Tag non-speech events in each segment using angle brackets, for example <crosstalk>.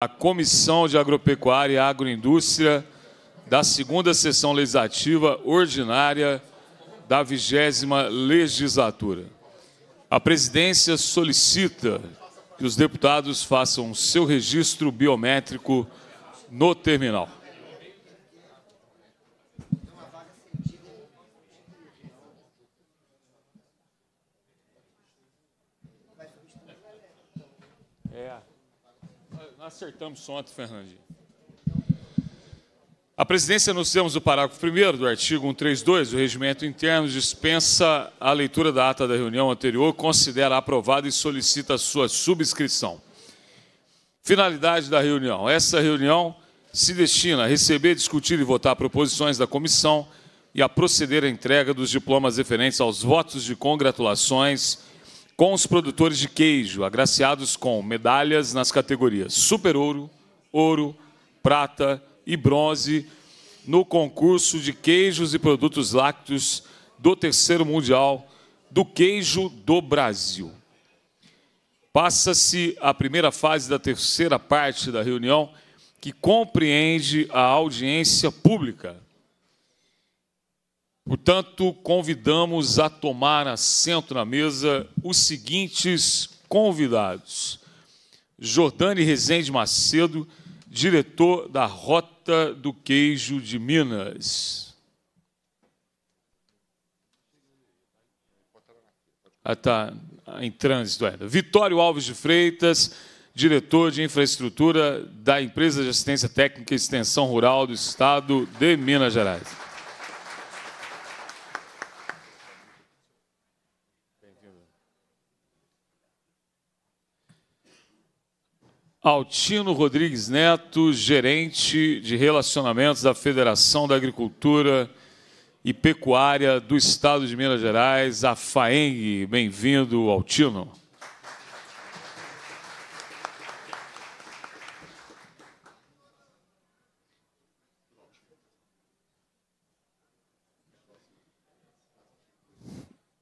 a Comissão de Agropecuária e Agroindústria da segunda sessão legislativa ordinária da vigésima legislatura. A presidência solicita que os deputados façam seu registro biométrico no terminal. Acertamos ontem, Fernandinho. A presidência, nos termos do parágrafo 1 do artigo 132 do Regimento Interno, dispensa a leitura da ata da reunião anterior, considera aprovada e solicita sua subscrição. Finalidade da reunião. Essa reunião se destina a receber, discutir e votar proposições da comissão e a proceder à entrega dos diplomas referentes aos votos de congratulações com os produtores de queijo, agraciados com medalhas nas categorias Super Ouro, Ouro, Prata e Bronze, no concurso de queijos e produtos lácteos do Terceiro Mundial do Queijo do Brasil. Passa-se a primeira fase da terceira parte da reunião, que compreende a audiência pública Portanto, convidamos a tomar assento na mesa os seguintes convidados: Jordane Rezende Macedo, diretor da Rota do Queijo de Minas. Ah, tá. ah em trânsito ainda. É. Vitório Alves de Freitas, diretor de infraestrutura da Empresa de Assistência Técnica e Extensão Rural do Estado de Minas Gerais. Altino Rodrigues Neto, gerente de relacionamentos da Federação da Agricultura e Pecuária do Estado de Minas Gerais, a FAENG. Bem-vindo, Altino.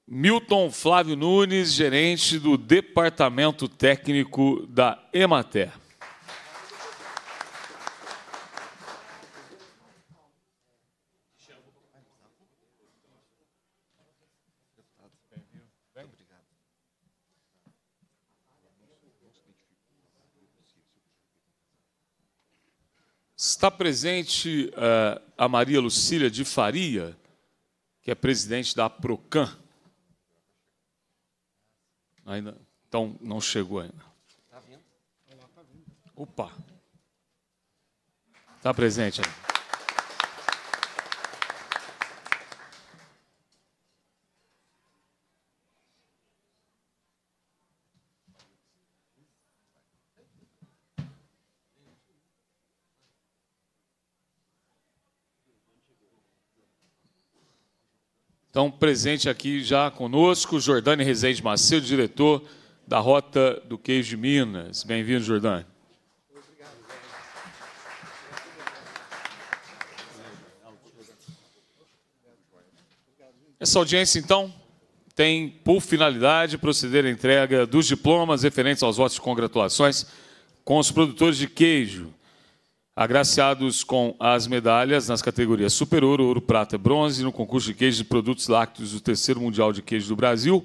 Milton Flávio Nunes, gerente do Departamento Técnico da Emater. Está presente uh, a Maria Lucília de Faria, que é presidente da Procan. Ainda, então, não chegou ainda. Está vendo? Opa! Está presente ainda. Então, presente aqui já conosco, Jordane Rezende Macedo, diretor da Rota do Queijo de Minas. Bem-vindo, Jordane. Essa audiência, então, tem por finalidade proceder à entrega dos diplomas referentes aos votos de congratulações com os produtores de queijo agraciados com as medalhas nas categorias Super Ouro, Ouro Prata e Bronze no concurso de queijo de produtos lácteos do Terceiro Mundial de Queijo do Brasil.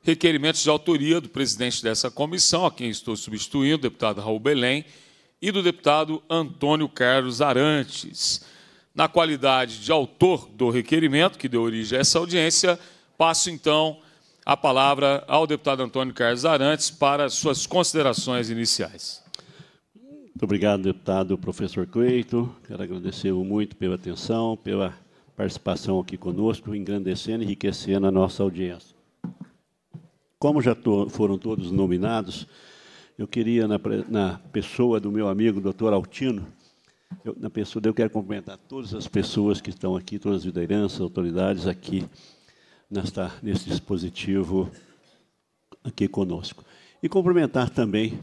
Requerimentos de autoria do presidente dessa comissão, a quem estou substituindo, o deputado Raul Belém, e do deputado Antônio Carlos Arantes. Na qualidade de autor do requerimento, que deu origem a essa audiência, passo então a palavra ao deputado Antônio Carlos Arantes para suas considerações iniciais. Muito obrigado, deputado professor Cleito. Quero agradecer muito pela atenção, pela participação aqui conosco, engrandecendo e enriquecendo a nossa audiência. Como já foram todos nominados, eu queria, na, na pessoa do meu amigo, doutor Altino, eu, na pessoa, eu quero cumprimentar todas as pessoas que estão aqui, todas as lideranças, autoridades aqui nesta, nesse dispositivo aqui conosco. E cumprimentar também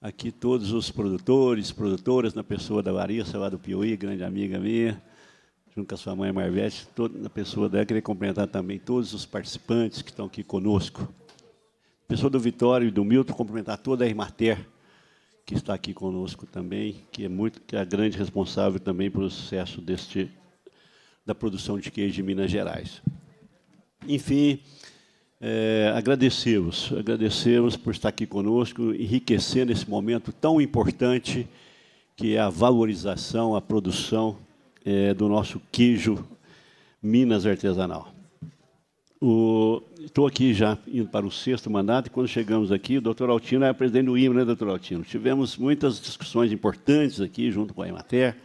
aqui todos os produtores, produtoras, na pessoa da Larissa, lá do Piuí, grande amiga minha, junto com a sua mãe Marvete, toda, na pessoa dela, queria cumprimentar também todos os participantes que estão aqui conosco. Pessoa do Vitório e do Milton, cumprimentar toda a Irmater, que está aqui conosco também, que é muito que é a grande responsável também pelo sucesso deste da produção de queijo de Minas Gerais. Enfim, é, agradecemos, agradecemos por estar aqui conosco, enriquecendo esse momento tão importante que é a valorização, a produção é, do nosso queijo Minas artesanal. Estou aqui já indo para o sexto mandato e quando chegamos aqui, o doutor Altino é presidente do IMA, né, doutor Altino? Tivemos muitas discussões importantes aqui junto com a Emater.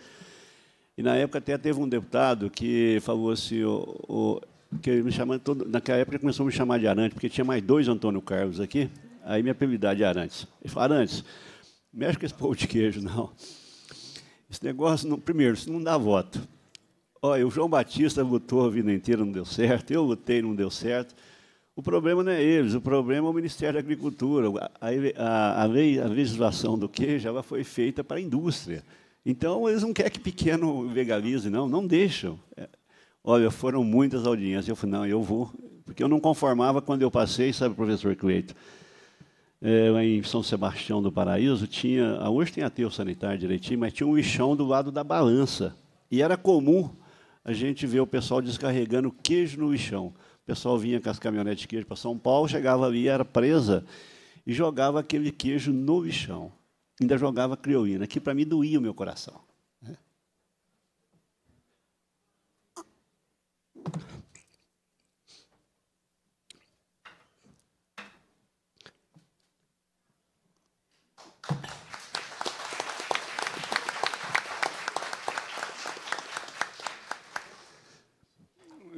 E na época até teve um deputado que falou assim: o, o, porque me chamando todo, naquela época começou a me chamar de Arantes, porque tinha mais dois Antônio Carlos aqui, aí minha apelidar de Arantes. Ele falou, Arantes, mexe com esse pão de queijo, não. Esse negócio, não, primeiro, isso não dá voto. Olha, o João Batista votou a vida inteira, não deu certo, eu votei, não deu certo. O problema não é eles, o problema é o Ministério da Agricultura. A, a, a, lei, a legislação do queijo ela foi feita para a indústria. Então, eles não querem que pequeno legalize, não, não deixam. É, Olha, foram muitas audiências. Eu falei, não, eu vou. Porque eu não conformava quando eu passei, sabe, professor Cleito? É, em São Sebastião do Paraíso, tinha. Hoje tem ateu sanitário direitinho, mas tinha um lixão do lado da balança. E era comum a gente ver o pessoal descarregando queijo no lixão. O pessoal vinha com as caminhonetes de queijo para São Paulo, chegava ali, era presa e jogava aquele queijo no lixão. Ainda jogava criolina, que para mim doía o meu coração.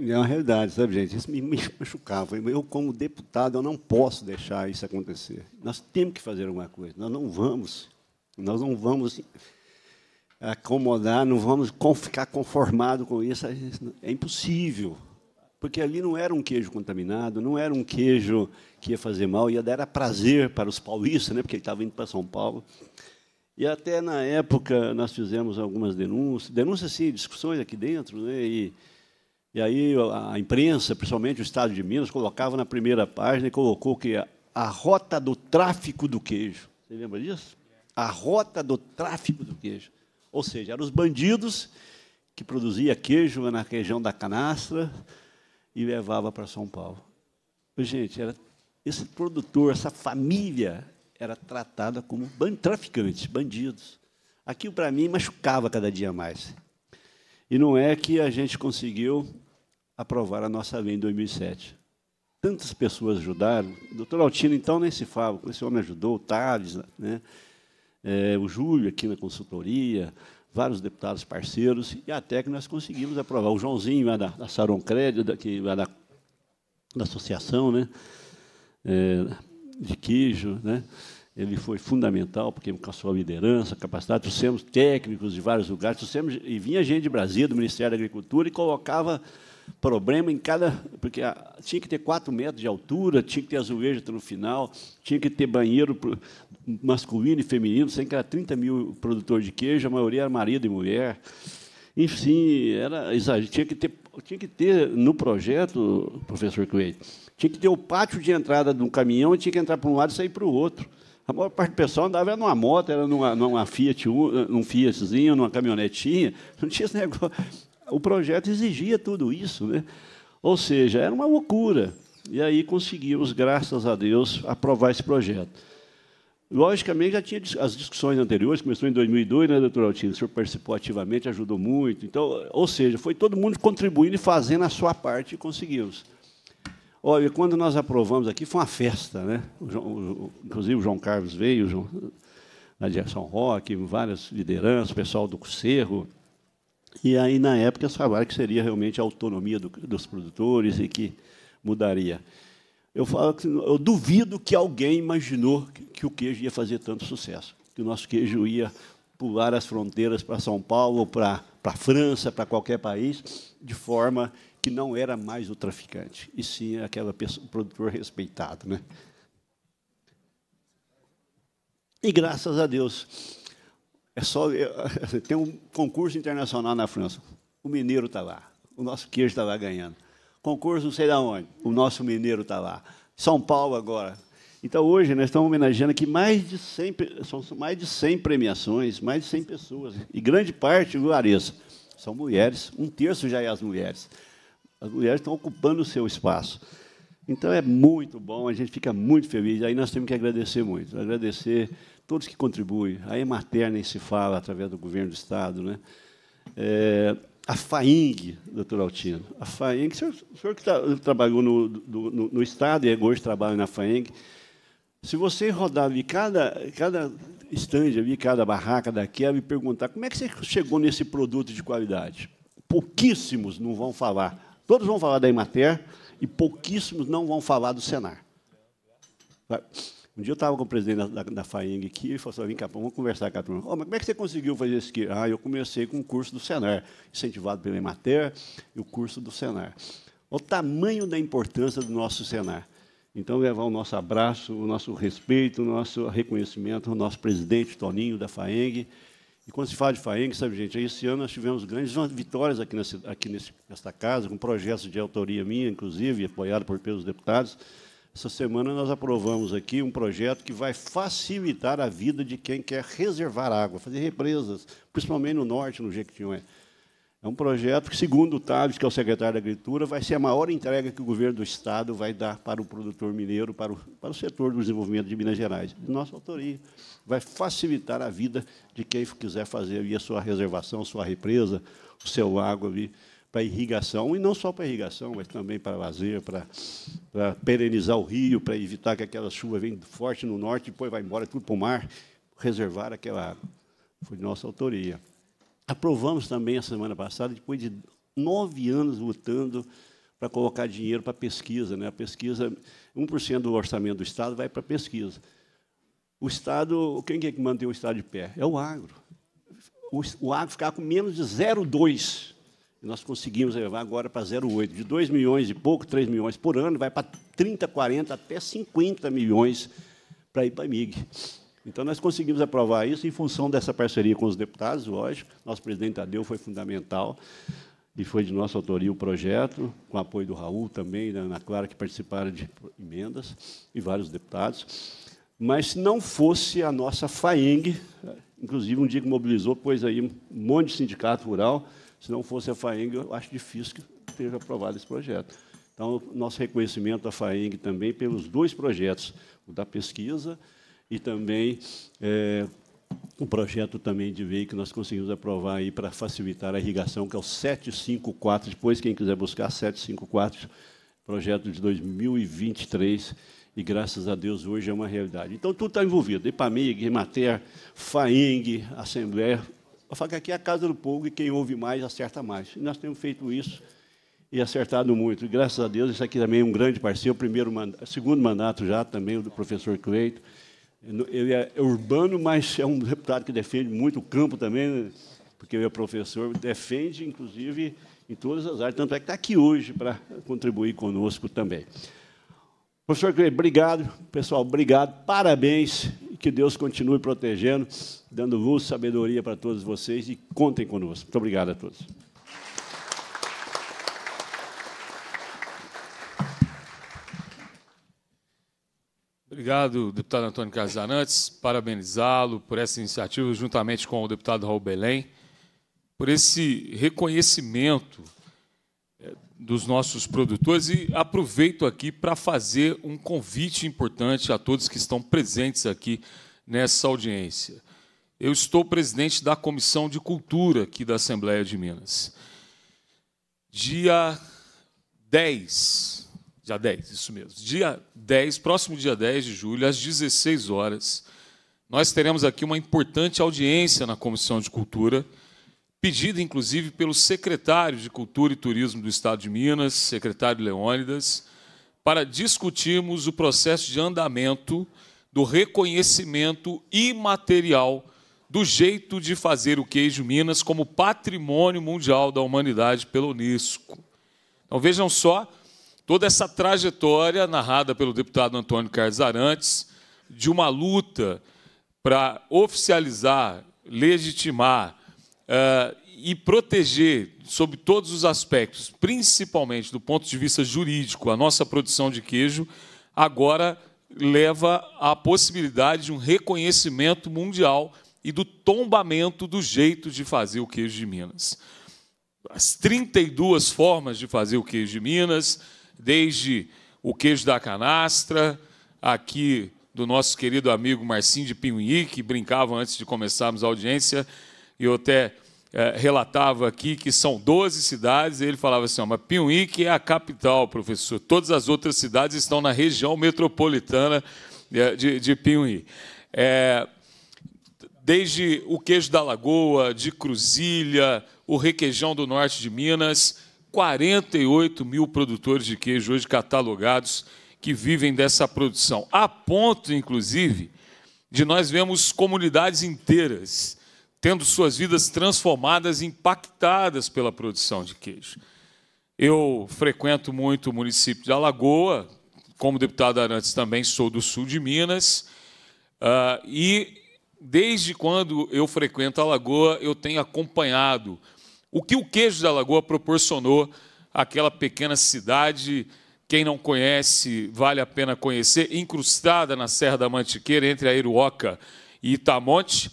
É uma realidade, sabe, gente? Isso me machucava. Eu, como deputado, eu não posso deixar isso acontecer. Nós temos que fazer alguma coisa. Nós não vamos, nós não vamos acomodar, não vamos ficar conformado com isso. É impossível porque ali não era um queijo contaminado, não era um queijo que ia fazer mal, ia dar prazer para os paulistas, né, porque ele estava indo para São Paulo. E até na época nós fizemos algumas denúncias, denúncias sim, discussões aqui dentro, né, e, e aí a imprensa, principalmente o Estado de Minas, colocava na primeira página e colocou que a, a rota do tráfico do queijo. Você lembra disso? A rota do tráfico do queijo. Ou seja, eram os bandidos que produziam queijo na região da canastra, e levava para São Paulo. Gente, era, esse produtor, essa família era tratada como ban traficantes, bandidos. Aquilo para mim machucava cada dia mais. E não é que a gente conseguiu aprovar a nossa lei em 2007. Tantas pessoas ajudaram. O doutor Altino, então, nem se fala. Esse homem ajudou, o Thales, né? É, o Júlio aqui na consultoria, vários deputados parceiros, e até que nós conseguimos aprovar. O Joãozinho, da, da Saron Crédito, da, que, da, da associação, né? É, de Quijo, né? ele foi fundamental, porque com a sua liderança, capacidade, trouxemos técnicos de vários lugares, trouxemos, e vinha gente de Brasília, do Ministério da Agricultura, e colocava problema em cada. Porque ah, tinha que ter quatro metros de altura, tinha que ter azulejo até no final, tinha que ter banheiro masculino e feminino, sem que era 30 mil produtores de queijo, a maioria era marido e mulher. Enfim, era exagero. Tinha que ter, tinha que ter no projeto, professor Cleide, tinha que ter o pátio de entrada de um caminhão, tinha que entrar para um lado e sair para o outro. A maior parte do pessoal andava era numa moto, era numa, numa Fiat, num Fiatzinho, numa caminhonetinha. Não tinha esse negócio o projeto exigia tudo isso. Né? Ou seja, era uma loucura. E aí conseguimos, graças a Deus, aprovar esse projeto. Logicamente, já tinha as discussões anteriores, começou em 2002, né, doutor Altino? O senhor participou ativamente, ajudou muito. Então, ou seja, foi todo mundo contribuindo e fazendo a sua parte e conseguimos. Olha, quando nós aprovamos aqui, foi uma festa, né? O João, o, inclusive, o João Carlos veio, o João, na direção Rock, várias lideranças, o pessoal do Cerro, e aí, na época, falaram que seria realmente a autonomia do, dos produtores e que mudaria. Eu, falo que, eu duvido que alguém imaginou que, que o queijo ia fazer tanto sucesso, que o nosso queijo ia pular as fronteiras para São Paulo, para a França, para qualquer país, de forma que não era mais o traficante, e sim aquela pessoa, produtor respeitado. Né? E graças a Deus, é só. <laughs> Tem um concurso internacional na França. O mineiro está lá. O nosso queijo está lá ganhando. Concurso não sei de onde. O nosso mineiro está lá. São Paulo agora. Então, hoje, nós estamos homenageando aqui mais de 100, são mais de 100 premiações, mais de 100 pessoas. E grande parte, viu, Larissa? São mulheres. Um terço já é as mulheres. As mulheres estão ocupando o seu espaço. Então, é muito bom. A gente fica muito feliz. Aí nós temos que agradecer muito. Agradecer todos que contribuem. A Emater nem se fala através do governo do Estado. Né? É, a FAING, doutor Altino, a FAING, o senhor, o senhor que tá, trabalhou no, do, no, no, Estado e hoje trabalha na FAING, se você rodar ali cada, cada estande ali, cada barraca daquela e perguntar como é que você chegou nesse produto de qualidade, pouquíssimos não vão falar. Todos vão falar da Emater e pouquíssimos não vão falar do Senar. Um dia eu estava com o presidente da, da, da FAING aqui e falou assim, vem cá, vamos conversar com a turma. Oh, mas como é que você conseguiu fazer isso aqui? Ah, eu comecei com o um curso do Senar, incentivado pela Emater e o curso do Senar. O tamanho da importância do nosso Senar. Então, levar o nosso abraço, o nosso respeito, o nosso reconhecimento ao nosso presidente Toninho da FAENG. E quando se fala de FAENG, sabe, gente, esse ano nós tivemos grandes vitórias aqui, nessa, aqui nesta casa, com projetos de autoria minha, inclusive, apoiado por, pelos deputados, essa semana nós aprovamos aqui um projeto que vai facilitar a vida de quem quer reservar água, fazer represas, principalmente no norte, no Jequitinhonha. É um projeto que, segundo o Tales, que é o secretário da Agricultura, vai ser a maior entrega que o governo do Estado vai dar para o produtor mineiro, para o, para o setor do desenvolvimento de Minas Gerais. De nossa autoria. Vai facilitar a vida de quem quiser fazer a sua reservação, a sua represa, o seu água ali para irrigação, e não só para irrigação, mas também para lazer, para, para perenizar o rio, para evitar que aquela chuva venha forte no norte, e depois vai embora tudo para o mar, reservar aquela água. Foi de nossa autoria. Aprovamos também a semana passada, depois de nove anos lutando para colocar dinheiro para pesquisa. Né? A pesquisa, 1% do orçamento do Estado vai para pesquisa. O Estado, quem é que mantém o Estado de pé? É o agro. O, o agro ficava com menos de 0,2 nós conseguimos levar agora para 0,8. De 2 milhões e pouco, 3 milhões por ano, vai para 30, 40, até 50 milhões para ir para a MIG. Então, nós conseguimos aprovar isso em função dessa parceria com os deputados, lógico. Nosso presidente Tadeu foi fundamental e foi de nossa autoria o projeto, com apoio do Raul também, da Ana Clara, que participaram de emendas, e vários deputados. Mas se não fosse a nossa FAENG, inclusive um dia que mobilizou, pois aí um monte de sindicato rural, se não fosse a FAENG, eu acho difícil que esteja aprovado esse projeto. Então, nosso reconhecimento à FAENG também pelos dois projetos, o da pesquisa e também é, eh, um projeto também de veio que nós conseguimos aprovar aí para facilitar a irrigação, que é o 754, depois quem quiser buscar 754, projeto de 2023, e graças a Deus hoje é uma realidade. Então tudo está envolvido, IPAMIG, Emater, FAING, Assembleia, eu falo que aqui é a casa do povo e quem ouve mais acerta mais. E nós temos feito isso e acertado muito. E, graças a Deus, isso aqui também é um grande parceiro, primeiro mandato, segundo mandato já também, do professor Cleito. Ele é, é urbano, mas é um deputado que defende muito o campo também, né? porque ele é professor, defende, inclusive, em todas as áreas. Tanto é que está aqui hoje para contribuir conosco também. Professor Cleito, obrigado. Pessoal, obrigado. Parabéns que Deus continue protegendo, dando luz, sabedoria para todos vocês e contem conosco. Muito obrigado a todos. Obrigado, deputado Antônio Casarantes, parabenizá-lo por essa iniciativa, juntamente com o deputado Raul Belém, por esse reconhecimento dos nossos produtores e aproveito aqui para fazer um convite importante a todos que estão presentes aqui nessa audiência. Eu estou presidente da Comissão de Cultura aqui da Assembleia de Minas. Dia 10, dia 10, isso mesmo. Dia 10, próximo dia 10 de julho, às 16 horas, nós teremos aqui uma importante audiência na Comissão de Cultura pedido inclusive pelo secretário de Cultura e Turismo do Estado de Minas, secretário Leônidas, para discutirmos o processo de andamento do reconhecimento imaterial do jeito de fazer o queijo Minas como patrimônio mundial da humanidade pela Unesco. Então vejam só toda essa trajetória narrada pelo deputado Antônio Carlos Arantes de uma luta para oficializar, legitimar uh, e proteger, sob todos os aspectos, principalmente do ponto de vista jurídico, a nossa produção de queijo, agora leva à possibilidade de um reconhecimento mundial e do tombamento do jeito de fazer o queijo de Minas. As 32 formas de fazer o queijo de Minas, desde o queijo da canastra, aqui do nosso querido amigo Marcinho de Pinhuí, que brincava antes de começarmos a audiência, eu até é, relatava aqui que são 12 cidades, e ele falava assim: ó, mas que é a capital, professor. Todas as outras cidades estão na região metropolitana é, de, de Piuí. É, desde o queijo da Lagoa, de Cruzilha, o requeijão do norte de Minas, 48 mil produtores de queijo hoje catalogados que vivem dessa produção. A ponto, inclusive, de nós vemos comunidades inteiras tendo suas vidas transformadas, impactadas pela produção de queijo. Eu frequento muito o município de Alagoa, como deputado Arantes também sou do sul de Minas, uh, e desde quando eu frequento Alagoa, eu tenho acompanhado o que o queijo da Alagoa proporcionou àquela pequena cidade, quem não conhece, vale a pena conhecer, incrustada na Serra da Mantiqueira, entre a Iruoca e Itamonte.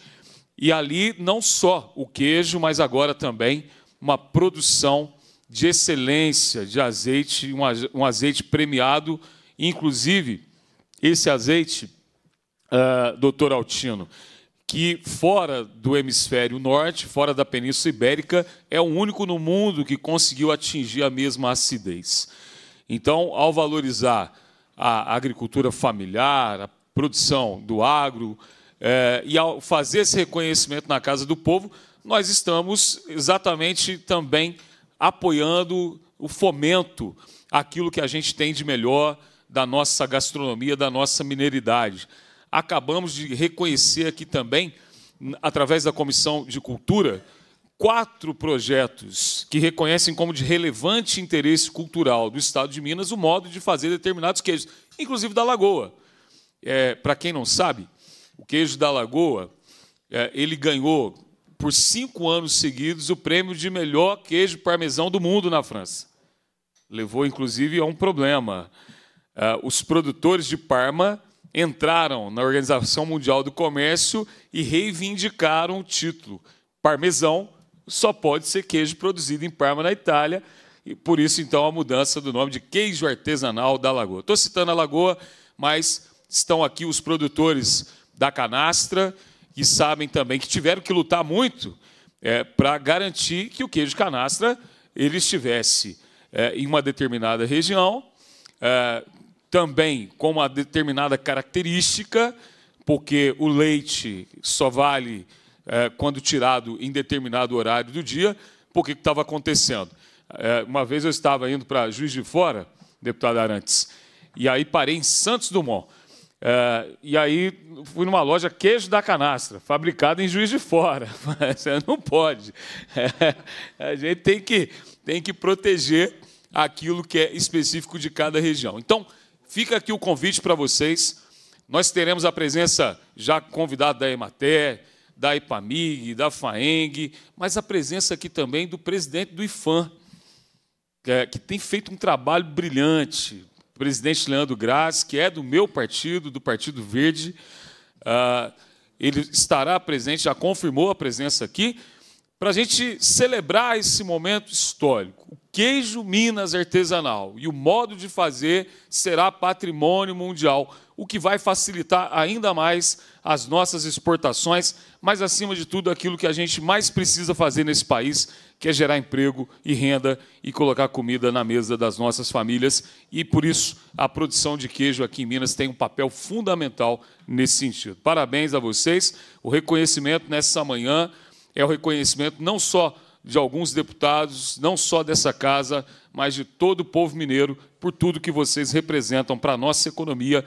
E ali não só o queijo, mas agora também uma produção de excelência de azeite, um azeite premiado, inclusive esse azeite, uh, doutor Altino, que fora do hemisfério norte, fora da Península Ibérica, é o único no mundo que conseguiu atingir a mesma acidez. Então, ao valorizar a agricultura familiar, a produção do agro, é, e ao fazer esse reconhecimento na Casa do Povo, nós estamos exatamente também apoiando o fomento aquilo que a gente tem de melhor da nossa gastronomia, da nossa mineridade. Acabamos de reconhecer aqui também, através da Comissão de Cultura, quatro projetos que reconhecem como de relevante interesse cultural do Estado de Minas o modo de fazer determinados queijos, inclusive da Lagoa. É, Para quem não sabe, o queijo da Lagoa, é, ele ganhou por cinco anos seguidos o prêmio de melhor queijo parmesão do mundo na França. Levou, inclusive, a um problema. É, os produtores de Parma entraram na Organização Mundial do Comércio e reivindicaram o título. Parmesão só pode ser queijo produzido em Parma, na Itália, e por isso, então, a mudança do nome de queijo artesanal da Lagoa. Estou citando a Lagoa, mas estão aqui os produtores da canastra, e sabem também que tiveram que lutar muito é, para garantir que o queijo de canastra ele estivesse é, em uma determinada região, é, também com uma determinada característica, porque o leite só vale é, quando tirado em determinado horário do dia. Por que estava acontecendo? É, uma vez eu estava indo para Juiz de Fora, deputado Arantes, e aí parei em Santos Dumont. É, e aí fui numa loja queijo da canastra, fabricado em Juiz de Fora. <laughs> Mas é, não pode. É, a gente tem que, tem que proteger aquilo que é específico de cada região. Então, fica aqui o convite para vocês. Nós teremos a presença já convidada da Emater, da IPAMIG, da FAENG, mas a presença aqui também do presidente do IFAM, é, que tem feito um trabalho brilhante, presidente Leandro Graz, que é do meu partido, do Partido Verde, ah, ele estará presente, já confirmou a presença aqui, para a gente celebrar esse momento histórico queijo Minas artesanal e o modo de fazer será patrimônio mundial, o que vai facilitar ainda mais as nossas exportações, mas acima de tudo aquilo que a gente mais precisa fazer nesse país, que é gerar emprego e renda e colocar comida na mesa das nossas famílias, e por isso a produção de queijo aqui em Minas tem um papel fundamental nesse sentido. Parabéns a vocês. O reconhecimento nessa manhã é o reconhecimento não só de alguns deputados, não só dessa casa, mas de todo o povo mineiro, por tudo que vocês representam para a nossa economia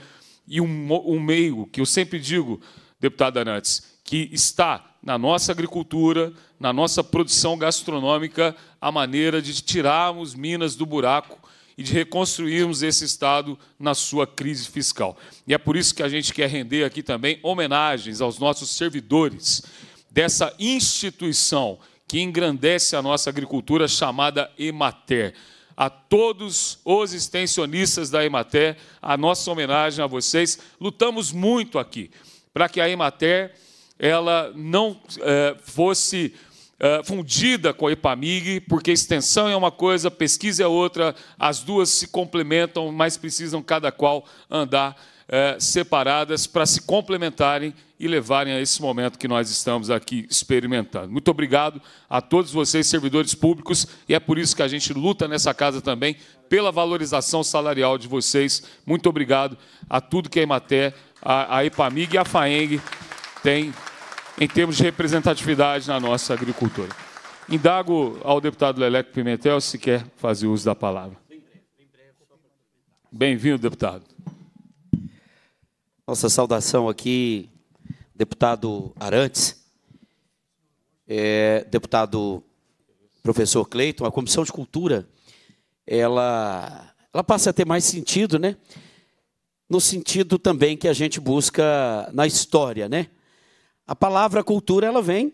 e um, um meio que eu sempre digo, deputada Nantes, que está na nossa agricultura, na nossa produção gastronômica, a maneira de tirarmos Minas do buraco e de reconstruirmos esse Estado na sua crise fiscal. E é por isso que a gente quer render aqui também homenagens aos nossos servidores dessa instituição que engrandece a nossa agricultura chamada Emater. A todos os extensionistas da Emater, a nossa homenagem a vocês. Lutamos muito aqui para que a Emater ela não eh, fosse eh, fundida com a Epamig, porque extensão é uma coisa, pesquisa é outra, as duas se complementam, mas precisam cada qual andar é, separadas para se complementarem e levarem a esse momento que nós estamos aqui experimentando. Muito obrigado a todos vocês, servidores públicos, e é por isso que a gente luta nessa casa também pela valorização salarial de vocês. Muito obrigado a tudo que a Emater, a, a EPAMIG e a FAENG têm em termos de representatividade na nossa agricultura. Indago ao deputado Leleco Pimentel se quer fazer uso da palavra. Bem-vindo, deputado. Nossa saudação aqui, deputado Arantes, é, deputado professor Cleiton, a Comissão de Cultura, ela, ela passa a ter mais sentido, né? No sentido também que a gente busca na história, né? A palavra cultura, ela vem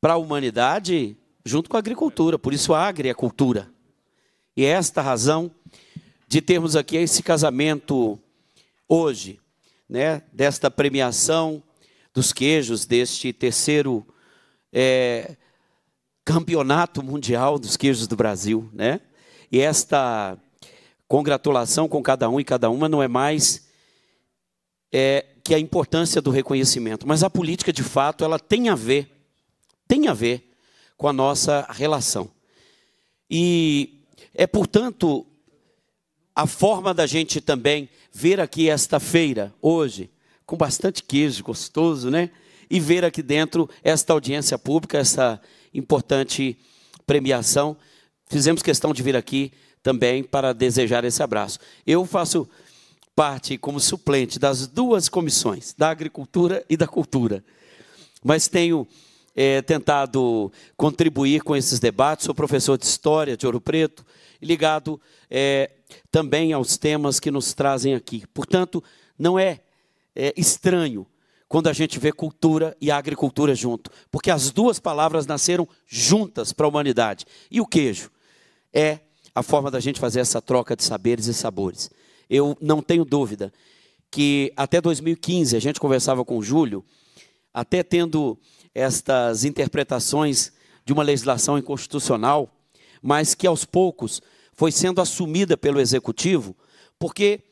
para a humanidade junto com a agricultura, por isso a agri é cultura. E é esta razão de termos aqui esse casamento hoje, né, desta premiação dos queijos, deste terceiro é, campeonato mundial dos queijos do Brasil, né? E esta congratulação com cada um e cada uma não é mais é, que a importância do reconhecimento, mas a política de fato ela tem a ver, tem a ver com a nossa relação. E é portanto a forma da gente também ver aqui esta feira, hoje, com bastante queijo gostoso, né? E ver aqui dentro esta audiência pública, essa importante premiação. Fizemos questão de vir aqui também para desejar esse abraço. Eu faço parte como suplente das duas comissões, da agricultura e da cultura. Mas tenho é, tentado contribuir com esses debates. Sou professor de história de Ouro Preto, ligado é, também aos temas que nos trazem aqui. Portanto, não é, é estranho quando a gente vê cultura e agricultura junto, porque as duas palavras nasceram juntas para a humanidade. E o queijo é a forma da gente fazer essa troca de saberes e sabores. Eu não tenho dúvida que até 2015 a gente conversava com o Júlio, até tendo estas interpretações de uma legislação inconstitucional, mas que aos poucos foi sendo assumida pelo executivo, porque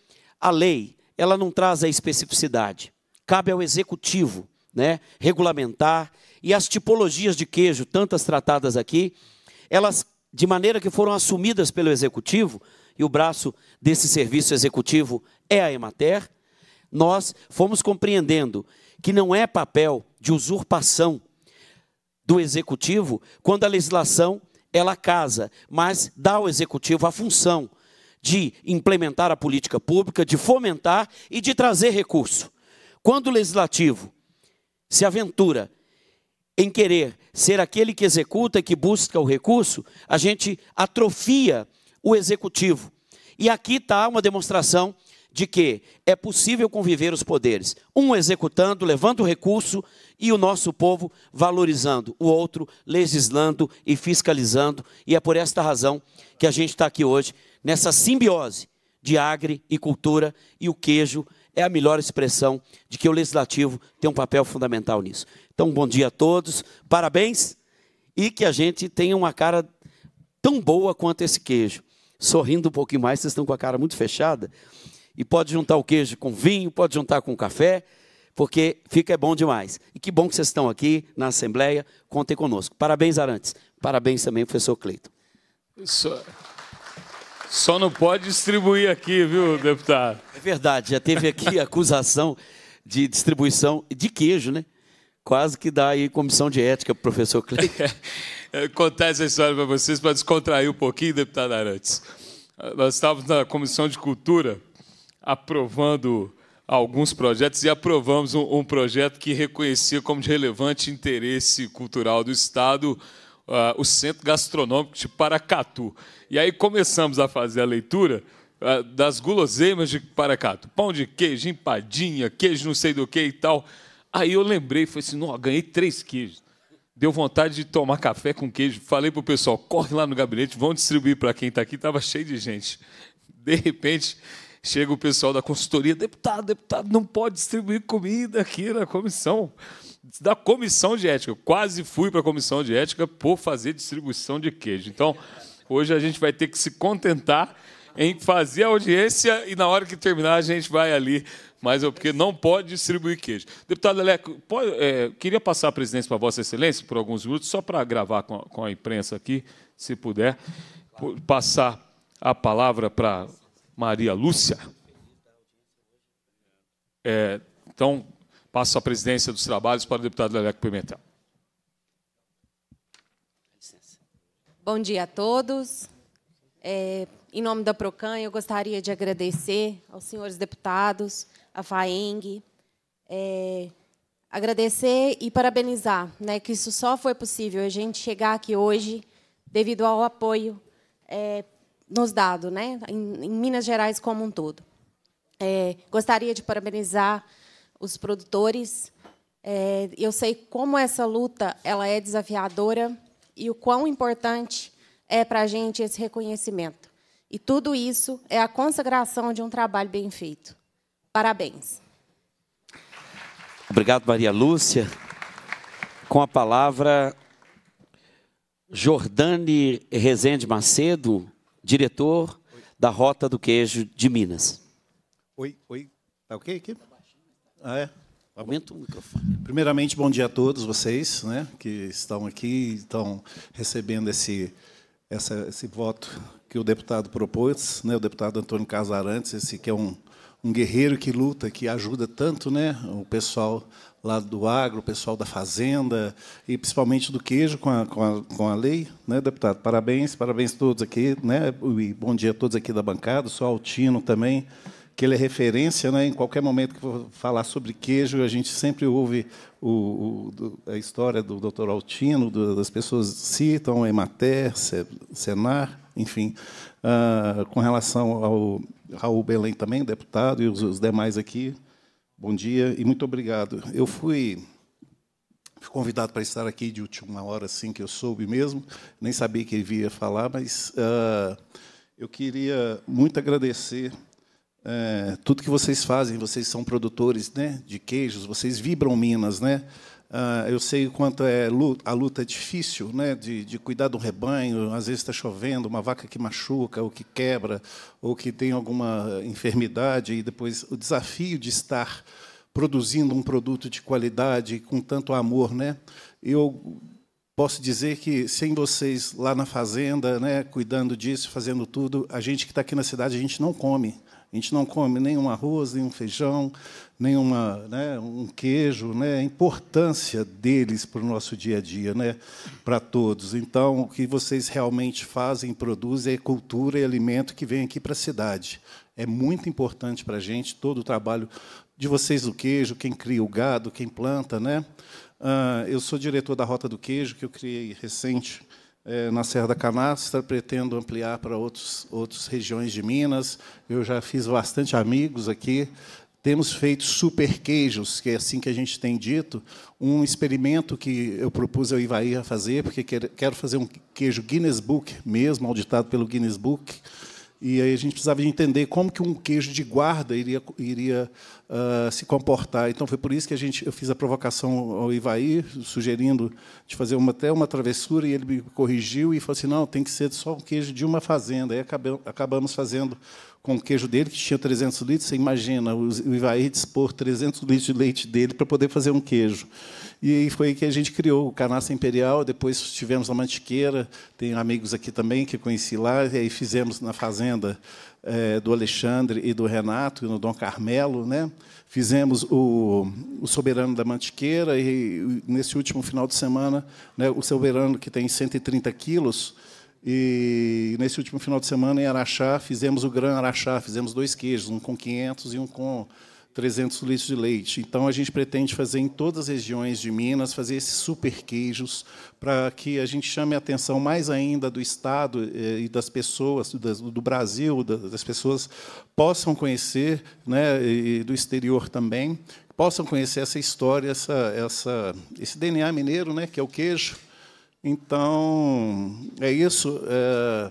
a lei, ela não traz a especificidade. Cabe ao executivo, né, regulamentar e as tipologias de queijo, tantas tratadas aqui, elas de maneira que foram assumidas pelo executivo, e o braço desse serviço executivo é a Emater, nós fomos compreendendo que não é papel de usurpação do executivo quando a legislação ela casa, mas dá ao executivo a função de implementar a política pública, de fomentar e de trazer recurso. Quando o legislativo se aventura em querer ser aquele que executa e que busca o recurso, a gente atrofia o executivo. E aqui está uma demonstração de que é possível conviver os poderes, um executando, levando o recurso e o nosso povo valorizando o outro, legislando e fiscalizando. E é por esta razão que a gente está aqui hoje, nessa simbiose de agri e cultura, e o queijo é a melhor expressão de que o legislativo tem um papel fundamental nisso. Então, bom dia a todos, parabéns e que a gente tenha uma cara tão boa quanto esse queijo. Sorrindo um pouquinho mais, vocês estão com a cara muito fechada. E pode juntar o queijo com vinho, pode juntar com café porque fica é bom demais. E que bom que vocês estão aqui na Assembleia, contem conosco. Parabéns, Arantes. Parabéns também, professor Cleito Só, só não pode distribuir aqui, viu, deputado? É verdade, já teve aqui <laughs> acusação de distribuição de queijo, né? Quase que dá aí comissão de ética para o professor Cleito <laughs> é, Contar essa história para vocês para descontrair um pouquinho, deputado Arantes. Nós estávamos na Comissão de Cultura aprovando alguns projetos e aprovamos um, um projeto que reconhecia como de relevante interesse cultural do Estado uh, o Centro Gastronômico de Paracatu. E aí começamos a fazer a leitura uh, das guloseimas de Paracatu. Pão de queijo, empadinha, queijo não sei do que e tal. Aí eu lembrei, falei assim, não, ganhei três queijos. Deu vontade de tomar café com queijo. Falei para o pessoal, corre lá no gabinete, vão distribuir para quem está aqui. Estava cheio de gente. De repente, Chega o pessoal da consultoria, deputado, deputado, não pode distribuir comida aqui na comissão. Da comissão de ética. Eu quase fui para a comissão de ética por fazer distribuição de queijo. Então, hoje a gente vai ter que se contentar em fazer a audiência e na hora que terminar a gente vai ali, mas é porque não pode distribuir queijo. Deputado Leleco, pode, é, queria passar a presidência para Vossa Excelência por alguns minutos, só para gravar com a, com a imprensa aqui, se puder, passar a palavra para Maria Lúcia. É, então, passo a presidência dos trabalhos para o deputado Leleco Pimentel. Bom dia a todos. É, em nome da PROCAN, eu gostaria de agradecer aos senhores deputados, à FAENG, é, agradecer e parabenizar né, que isso só foi possível a gente chegar aqui hoje devido ao apoio é, nos dado, né, em, em Minas Gerais como um todo. É, gostaria de parabenizar os produtores. É, eu sei como essa luta ela é desafiadora e o quão importante é para a gente esse reconhecimento. E tudo isso é a consagração de um trabalho bem feito. Parabéns. Obrigado, Maria Lúcia. Com a palavra, Jordane Rezende Macedo, diretor Oi. da Rota do Queijo de Minas. Oi, oi. Tá ok aqui? Tá ah, é? Tá Aumenta o microfone. Primeiramente, bom dia a todos vocês né, que estão aqui, estão recebendo esse, essa, esse voto que o deputado propôs, né, o deputado Antônio Casarantes, esse que é um, um guerreiro que luta, que ajuda tanto né, o pessoal lá do agro, o pessoal da fazenda e principalmente do queijo com a, com a, com a lei, né, deputado? Parabéns, parabéns a todos aqui, né? E bom dia a todos aqui da bancada, sou Altino também, que ele é referência, né? Em qualquer momento que for falar sobre queijo, a gente sempre ouve o, o, a história do Dr. Altino, do, das pessoas citam Emater, Senar, enfim, uh, com relação ao Raul Belém também, deputado, e os, os demais aqui. Bom dia e muito obrigado. Eu fui convidado para estar aqui de última hora, assim que eu soube mesmo. Nem sabia que ele ia falar, mas uh, eu queria muito agradecer é, tudo que vocês fazem, vocês são produtores né, de queijos, vocês vibram Minas, né? Ah, eu sei o quanto é a luta é difícil, né? De, de cuidar do rebanho. Às vezes está chovendo, uma vaca que machuca, ou que quebra, ou que tem alguma enfermidade, e depois o desafio de estar produzindo um produto de qualidade com tanto amor, né? Eu posso dizer que sem vocês lá na fazenda, né, cuidando disso, fazendo tudo, a gente que está aqui na cidade a gente não come, a gente não come nenhum arroz, nenhum feijão, nenhuma, né, um queijo, né, a importância deles para o nosso dia a dia, né, para todos. Então, o que vocês realmente fazem, produzem é cultura e alimento que vem aqui para a cidade. É muito importante para a gente todo o trabalho de vocês do queijo, quem cria o gado, quem planta, né? Ah, eu sou diretor da Rota do Queijo, que eu criei recente é, na Serra da Canastra, pretendo ampliar para outros, outras regiões de Minas. Eu já fiz bastante amigos aqui. Temos feito super queijos, que é assim que a gente tem dito, um experimento que eu propus ao Ivaí a fazer, porque quero fazer um queijo Guinness Book mesmo, auditado pelo Guinness Book, e aí a gente precisava entender como que um queijo de guarda iria, iria uh, se comportar. Então foi por isso que a gente, eu fiz a provocação ao Ivaí, sugerindo de fazer uma, até uma travessura, e ele me corrigiu e falou assim, não, tem que ser só um queijo de uma fazenda. Aí acabamos, acabamos fazendo com o queijo dele, que tinha 300 litros. Você imagina, o Ivaí dispor 300 litros de leite dele para poder fazer um queijo. E foi aí que a gente criou o Canastra Imperial, depois tivemos a Mantiqueira, tem amigos aqui também que conheci lá, e aí fizemos na fazenda é, do Alexandre e do Renato, e no Dom Carmelo. Né? Fizemos o, o Soberano da Mantiqueira, e nesse último final de semana, né, o Soberano, que tem 130 quilos, e nesse último final de semana, em Araxá, fizemos o Gran Araxá, fizemos dois queijos, um com 500 e um com 300 litros de leite. Então, a gente pretende fazer em todas as regiões de Minas, fazer esses super queijos, para que a gente chame a atenção mais ainda do Estado eh, e das pessoas, do Brasil, das pessoas possam conhecer, né, e do exterior também, possam conhecer essa história, essa, essa, esse DNA mineiro, né, que é o queijo. Então, é isso. É,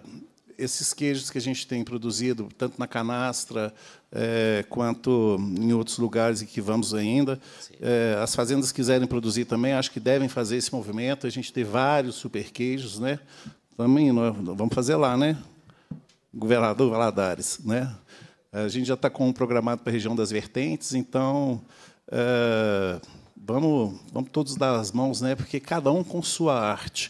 esses queijos que a gente tem produzido, tanto na canastra, é, quanto em outros lugares em que vamos ainda. É, as fazendas quiserem produzir também, acho que devem fazer esse movimento. A gente tem vários super queijos, né? Também nós, é, vamos fazer lá, né? Governador Valadares, né? A gente já está com um programado para a região das vertentes, então é, vamos, vamos todos dar as mãos, né? Porque cada um com sua arte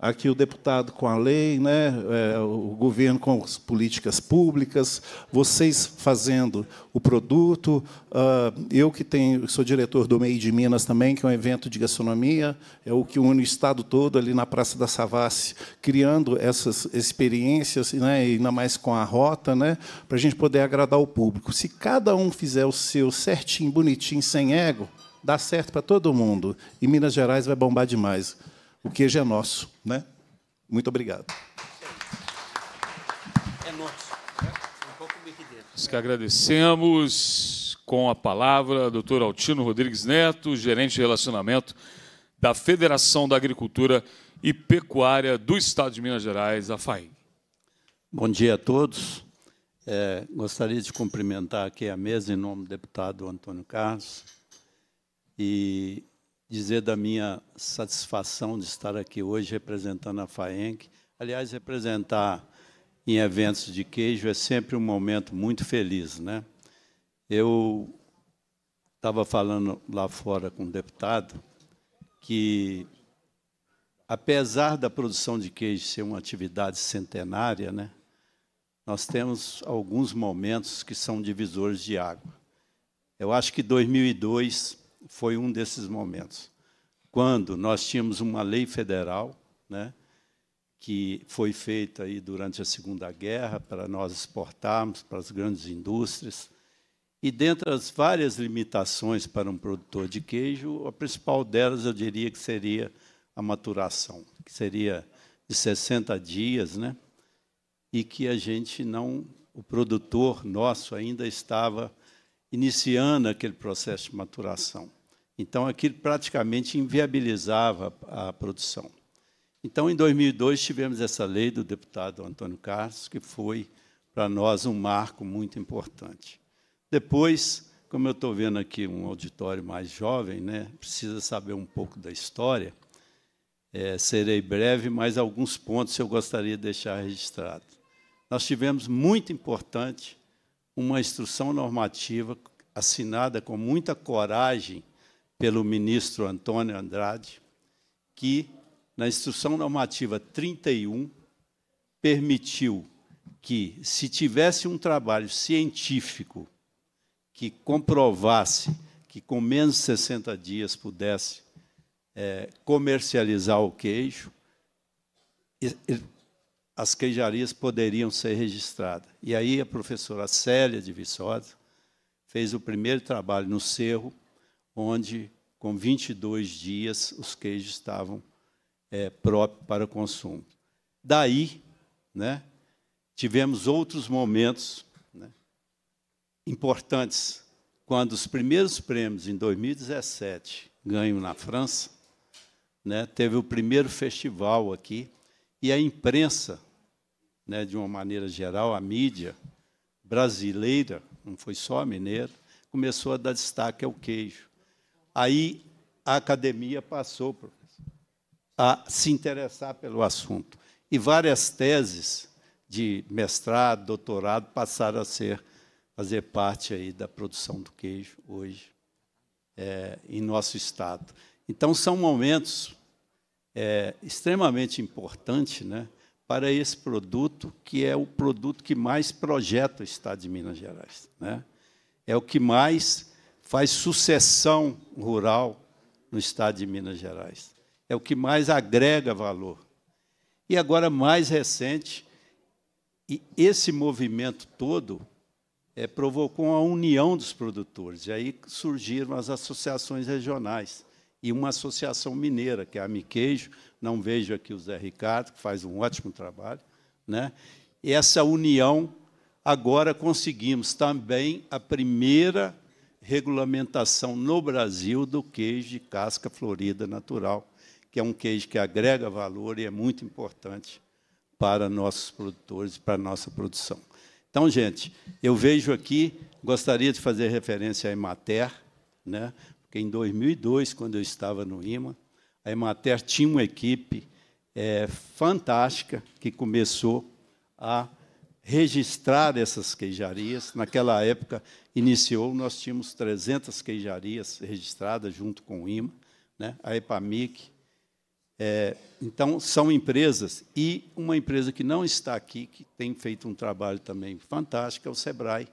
aqui o deputado com a lei, né, é, o governo com as políticas públicas, vocês fazendo o produto, ah, eu que tenho, sou diretor do MEI de Minas também, que é um evento de gastronomia, é o que une o estado todo ali na Praça da Savassi, criando essas experiências, né, ainda mais com a rota, né, para a gente poder agradar o público. Se cada um fizer o seu certinho, bonitinho, sem ego, dá certo para todo mundo. E Minas Gerais vai bombar demais o queijo é nosso. Né? Muito obrigado. É nosso. que agradecemos com a palavra doutor Altino Rodrigues Neto, gerente de relacionamento da Federação da Agricultura e Pecuária do Estado de Minas Gerais, a FAI. Bom dia a todos. É, gostaria de cumprimentar aqui a mesa em nome do deputado Antônio Carlos e dizer da minha satisfação de estar aqui hoje representando a FAENC. Aliás, representar em eventos de queijo é sempre um momento muito feliz, né? Eu estava falando lá fora com um deputado que, apesar da produção de queijo ser uma atividade centenária, né, nós temos alguns momentos que são divisores de água. Eu acho que 2002 foi um desses momentos. Quando nós tínhamos uma lei federal, né, que foi feita aí durante a Segunda Guerra para nós exportarmos para as grandes indústrias. E dentre as várias limitações para um produtor de queijo, a principal delas eu diria que seria a maturação, que seria de 60 dias, né? E que a gente não, o produtor nosso ainda estava iniciando aquele processo de maturação. Então, aquilo praticamente inviabilizava a produção. Então, em 2002, tivemos essa lei do deputado Antônio Carlos, que foi, para nós, um marco muito importante. Depois, como eu estou vendo aqui um auditório mais jovem, né, precisa saber um pouco da história, é, serei breve, mas alguns pontos eu gostaria de deixar registrado. Nós tivemos, muito importante, uma instrução normativa assinada com muita coragem pelo ministro Antônio Andrade, que, na instrução normativa 31, permitiu que, se tivesse um trabalho científico que comprovasse que, com menos de 60 dias, pudesse é, comercializar o queijo, ele as queijarias poderiam ser registradas. E aí a professora Célia de Viçosa fez o primeiro trabalho no Cerro, onde, com 22 dias, os queijos estavam é, próprios para consumo. Daí, né, tivemos outros momentos né, importantes. Quando os primeiros prêmios, em 2017, ganham na França, né, teve o primeiro festival aqui, e a imprensa né, de uma maneira geral, a mídia brasileira, não foi só a mineira, começou a dar destaque ao queijo. Aí a academia passou a se interessar pelo assunto. E várias teses de mestrado, doutorado passaram a ser fazer parte aí da produção do queijo hoje é, em nosso estado. Então são momentos é, extremamente importantes, né? para esse produto, que é o produto que mais projeta o Estado de Minas Gerais. Né? É o que mais faz sucessão rural no Estado de Minas Gerais. É o que mais agrega valor. E agora, mais recente, e esse movimento todo é, provocou a união dos produtores. E aí surgiram as associações regionais e uma associação mineira, que é a Miqueijo, não vejo aqui o Zé Ricardo, que faz um ótimo trabalho. Né? essa união, agora conseguimos também a primeira regulamentação no Brasil do queijo de casca florida natural, que é um queijo que agrega valor e é muito importante para nossos produtores e para a nossa produção. Então, gente, eu vejo aqui, gostaria de fazer referência à Emater, né? que em 2002, quando eu estava no IMA, a Emater tinha uma equipe é, fantástica que começou a registrar essas queijarias. Naquela época, iniciou, nós tínhamos 300 queijarias registradas junto com o IMA, né? a EPAMIC. É, então, são empresas, e uma empresa que não está aqui, que tem feito um trabalho também fantástico, é o SEBRAE,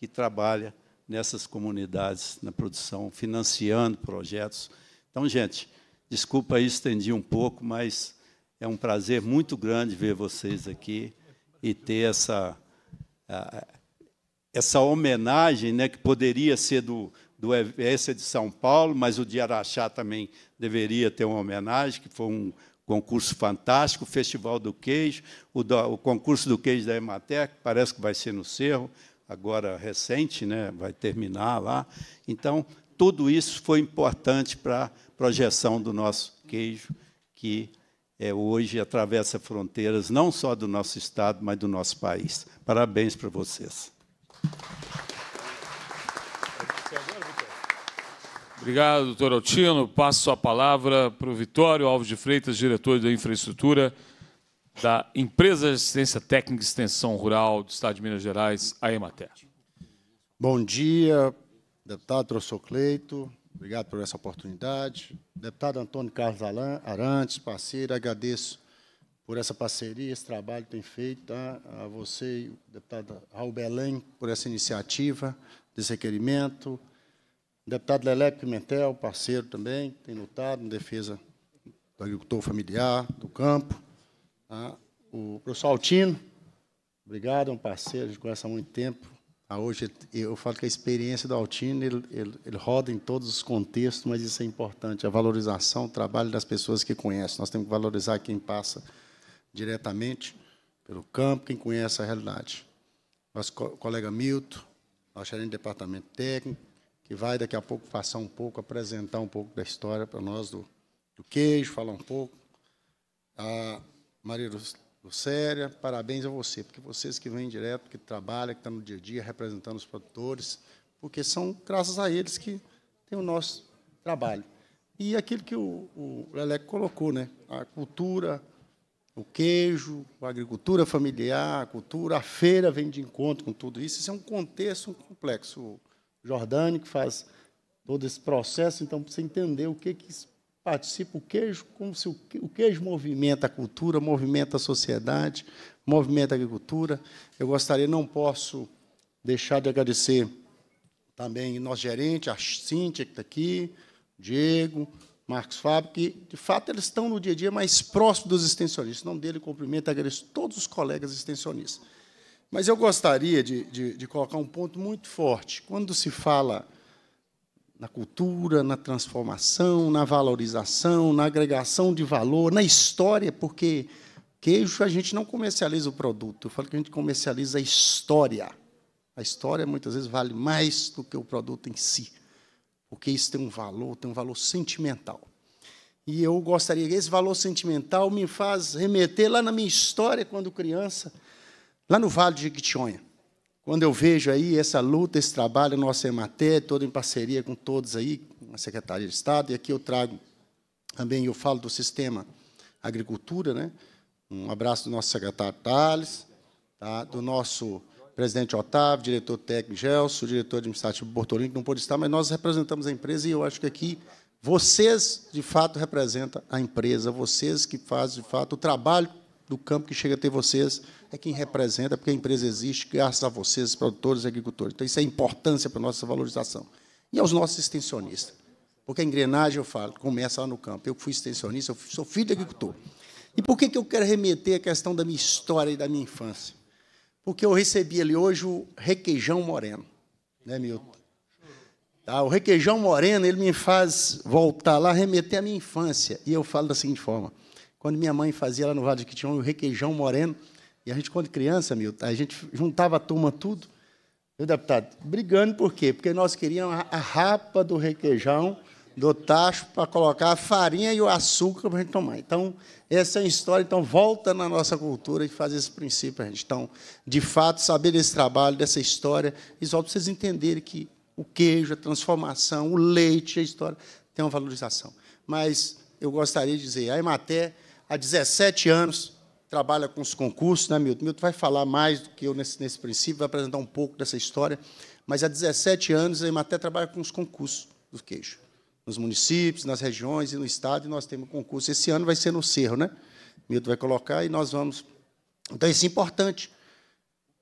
que trabalha nessas comunidades, na produção, financiando projetos. Então, gente, desculpa aí, estendi um pouco, mas é um prazer muito grande ver vocês aqui e ter essa, essa homenagem né, que poderia ser do, do EVS de São Paulo, mas o de Araxá também deveria ter uma homenagem, que foi um concurso fantástico, o Festival do Queijo, o, do, o concurso do queijo da Ematec, parece que vai ser no Cerro, agora recente, né, vai terminar lá. Então, tudo isso foi importante para a projeção do nosso queijo, que é, hoje atravessa fronteiras não só do nosso Estado, mas do nosso país. Parabéns para vocês. Obrigado, doutor Altino. Passo a palavra para o Vitório Alves de Freitas, diretor da Infraestrutura da Empresa de Assistência Técnica e Extensão Rural do Estado de Minas Gerais, a EMATER. Bom dia, deputado professor Cleito, obrigado por essa oportunidade. Deputado Antônio Carlos Arantes, parceiro, agradeço por essa parceria, esse trabalho que tem feito, tá? a você e o deputado Raul Belém por essa iniciativa, desse requerimento, deputado Lelé Pimentel, parceiro também, tem lutado em defesa do agricultor familiar, do campo, o professor Altino, obrigado, é um parceiro, a gente conversa há muito tempo. A tá, hoje eu falo que a experiência do Altino ele, ele, ele, roda em todos os contextos, mas isso é importante, a valorização, o trabalho das pessoas que conhecem. Nós temos que valorizar quem passa diretamente pelo campo, quem conhece a realidade. Nosso co colega Milton, nosso gerente de departamento técnico, que vai daqui a pouco passar um pouco, apresentar um pouco da história para nós do, do queijo, falar um pouco. Ah, Maria Lucélia, parabéns a você, porque vocês que vêm direto, que trabalham, que estão no dia a dia representando os produtores, porque são graças a eles que tem o nosso trabalho. E aquilo que o, o Leleco colocou, né? a cultura, o queijo, a agricultura familiar, a cultura, a feira vem de encontro com tudo isso. Isso é um contexto complexo. O Jordani que faz todo esse processo, então, para você entender o que, que isso participa o queijo, como se o queijo movimenta a cultura, movimenta a sociedade, movimenta a agricultura. Eu gostaria, não posso deixar de agradecer também nosso gerente, a Cíntia, que está aqui, Diego, Marcos Fábio, que, de fato, eles estão no dia a dia mais próximo dos extensionistas. Não dele, cumprimento agradeço todos os colegas extensionistas. Mas eu gostaria de, de, de colocar um ponto muito forte. Quando se fala na cultura, na transformação, na valorização, na agregação de valor, na história, porque queijo a gente não comercializa o produto, eu falo que a gente comercializa a história. A história muitas vezes vale mais do que o produto em si, porque isso tem um valor, tem um valor sentimental. E eu gostaria que esse valor sentimental me faz remeter lá na minha história quando criança, lá no Vale de Jequitinhonha. Quando eu vejo aí essa luta, esse trabalho nosso EMATE, todo em parceria com todos aí, com a Secretaria de Estado, e aqui eu trago também, eu falo do sistema agricultura, né? um abraço do nosso secretário Thales, tá? do nosso presidente Otávio, diretor técnico Gelson, diretor administrativo Bortolini, que não pôde estar, mas nós representamos a empresa e eu acho que aqui vocês, de fato, representam a empresa, vocês que fazem, de fato, o trabalho do campo que chega até vocês é quem representa, porque a empresa existe graças a vocês, produtores e agricultores. Então, isso é importância para a nossa valorização. E aos nossos extensionistas. Porque a engrenagem, eu falo, começa lá no campo. Eu fui extensionista, eu sou filho de agricultor. E por que, que eu quero remeter a questão da minha história e da minha infância? Porque eu recebi ali hoje o requeijão moreno. Né, Milton? Tá, o requeijão moreno, ele me faz voltar lá, remeter à minha infância. E eu falo da seguinte forma. Quando minha mãe fazia lá no Vale de Quitinhon, o requeijão moreno, e a gente, quando criança, Milton, a gente juntava a turma tudo, viu, deputado? Brigando por quê? Porque nós queríamos a rapa do requeijão, do tacho, para colocar a farinha e o açúcar para a gente tomar. Então, essa é a história. Então, volta na nossa cultura e faz esse princípio, a gente. Então, de fato, saber desse trabalho, dessa história, e só para vocês entenderem que o queijo, a transformação, o leite, a história, tem uma valorização. Mas eu gostaria de dizer, a Ematé, há 17 anos, trabalha com os concursos, né, Milton? Milton vai falar mais do que eu nesse, nesse princípio, vai apresentar um pouco dessa história, mas há 17 anos a Ematé trabalha com os concursos do queijo, nos municípios, nas regiões e no estado, e nós temos concurso. Esse ano vai ser no Cerro, né? Milton vai colocar e nós vamos. Então, isso é importante.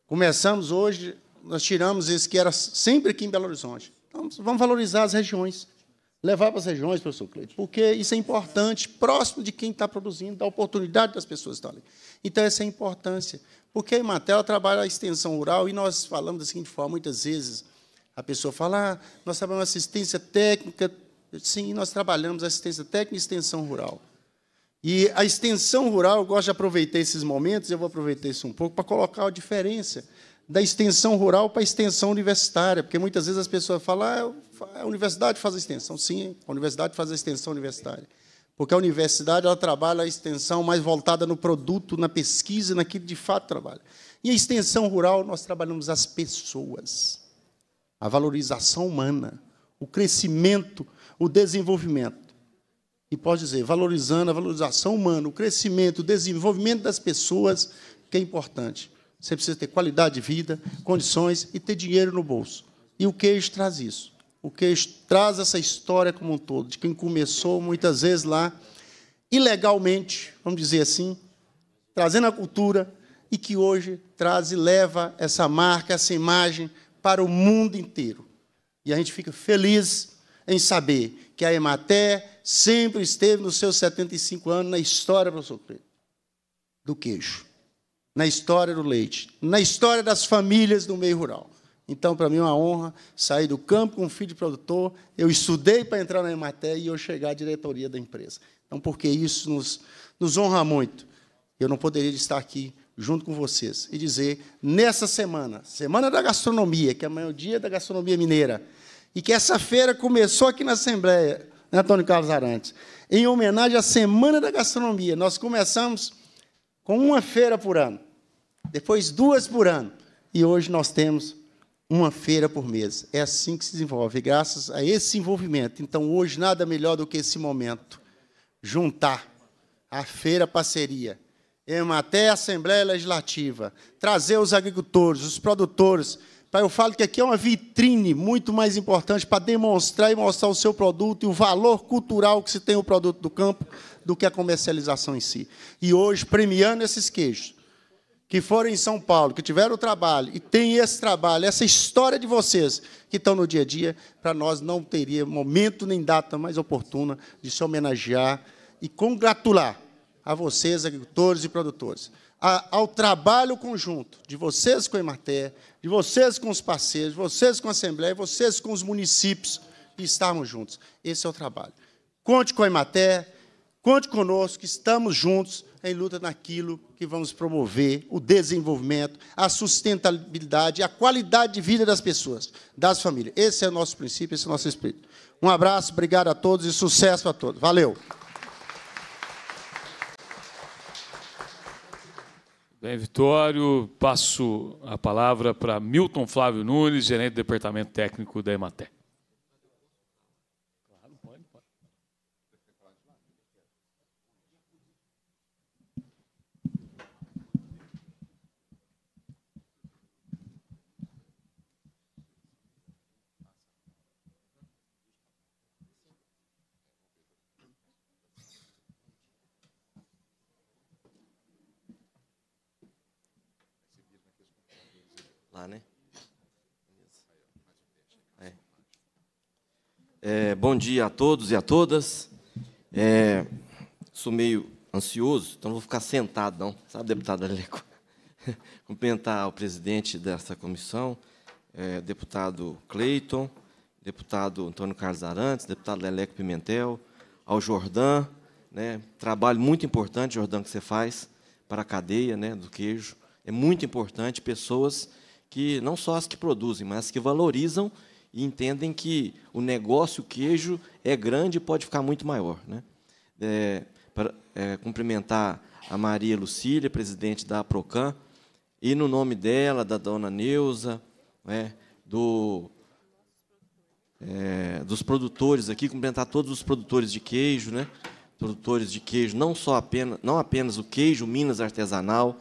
Começamos hoje, nós tiramos esse que era sempre aqui em Belo Horizonte. Então, vamos valorizar as regiões levar para as regiões, professor Cleide, porque isso é importante, próximo de quem está produzindo, da oportunidade das pessoas que estão ali. Então, essa é a importância, porque a Imatel trabalha a extensão rural e nós falamos da seguinte forma, muitas vezes, a pessoa fala, ah, nós trabalhamos assistência técnica, sim, nós trabalhamos assistência técnica e extensão rural. E a extensão rural, eu gosto de aproveitar esses momentos, eu vou aproveitar isso um pouco, para colocar a diferença da extensão rural para a extensão universitária, porque muitas vezes as pessoas falam, ah, a universidade faz a extensão. Sim, a universidade faz a extensão universitária. Porque a universidade ela trabalha a extensão mais voltada no produto, na pesquisa, naquilo que de fato trabalha. E a extensão rural, nós trabalhamos as pessoas, a valorização humana, o crescimento, o desenvolvimento. E pode dizer, valorizando a valorização humana, o crescimento, o desenvolvimento das pessoas, que é importante. Você precisa ter qualidade de vida, condições e ter dinheiro no bolso. E o queijo traz isso. O queijo traz essa história como um todo, de quem começou muitas vezes lá, ilegalmente, vamos dizer assim, trazendo a cultura, e que hoje traz e leva essa marca, essa imagem para o mundo inteiro. E a gente fica feliz em saber que a Ematé sempre esteve nos seus 75 anos na história, professor Pedro, do queijo na história do leite, na história das famílias do meio rural. Então, para mim é uma honra sair do campo com um filho de produtor. Eu estudei para entrar na Emater e eu chegar à diretoria da empresa. Então, porque isso nos, nos honra muito. Eu não poderia estar aqui junto com vocês e dizer, nessa semana, Semana da Gastronomia, que é amanhã é o dia da gastronomia mineira, e que essa feira começou aqui na Assembleia, né, Antônio Carlos Arantes, em homenagem à Semana da Gastronomia. Nós começamos com uma feira por ano, depois duas por ano, e hoje nós temos uma feira por mês. É assim que se desenvolve, graças a esse envolvimento. Então, hoje, nada melhor do que esse momento juntar a feira parceria. É até a Assembleia Legislativa, trazer os agricultores, os produtores. Eu falo que aqui é uma vitrine muito mais importante para demonstrar e mostrar o seu produto e o valor cultural que se tem o produto do campo do que a comercialização em si. E hoje, premiando esses queijos que foram em São Paulo, que tiveram o trabalho e têm esse trabalho, essa história de vocês que estão no dia a dia, para nós não teria momento nem data mais oportuna de se homenagear e congratular a vocês, agricultores e produtores, a, ao trabalho conjunto de vocês com a Emater, de vocês com os parceiros, de vocês com a Assembleia, vocês com os municípios, e estarmos juntos. Esse é o trabalho. Conte com a Emater, Conte conosco, que estamos juntos em luta naquilo que vamos promover o desenvolvimento, a sustentabilidade, a qualidade de vida das pessoas, das famílias. Esse é o nosso princípio, esse é o nosso espírito. Um abraço, obrigado a todos e sucesso a todos. Valeu. Bem, Vitório, passo a palavra para Milton Flávio Nunes, gerente do Departamento Técnico da EMATEC. É, bom dia a todos e a todas. É, sou meio ansioso, então não vou ficar sentado, não. Sabe, deputado Aleco? <laughs> Cumprimentar o presidente dessa comissão, é, deputado Cleiton, deputado Antônio Carlos Arantes, deputado Leleco Pimentel, ao Jordão, né, trabalho muito importante, Jordão, que você faz para a cadeia né, do queijo. É muito importante pessoas que, não só as que produzem, mas as que valorizam e entendem que o negócio queijo é grande e pode ficar muito maior. Né? É, para é, cumprimentar a Maria Lucília, presidente da Procan, e no nome dela, da dona Neuza, né, do, é, dos produtores aqui, cumprimentar todos os produtores de queijo, né, produtores de queijo, não só apenas, não apenas o queijo Minas artesanal,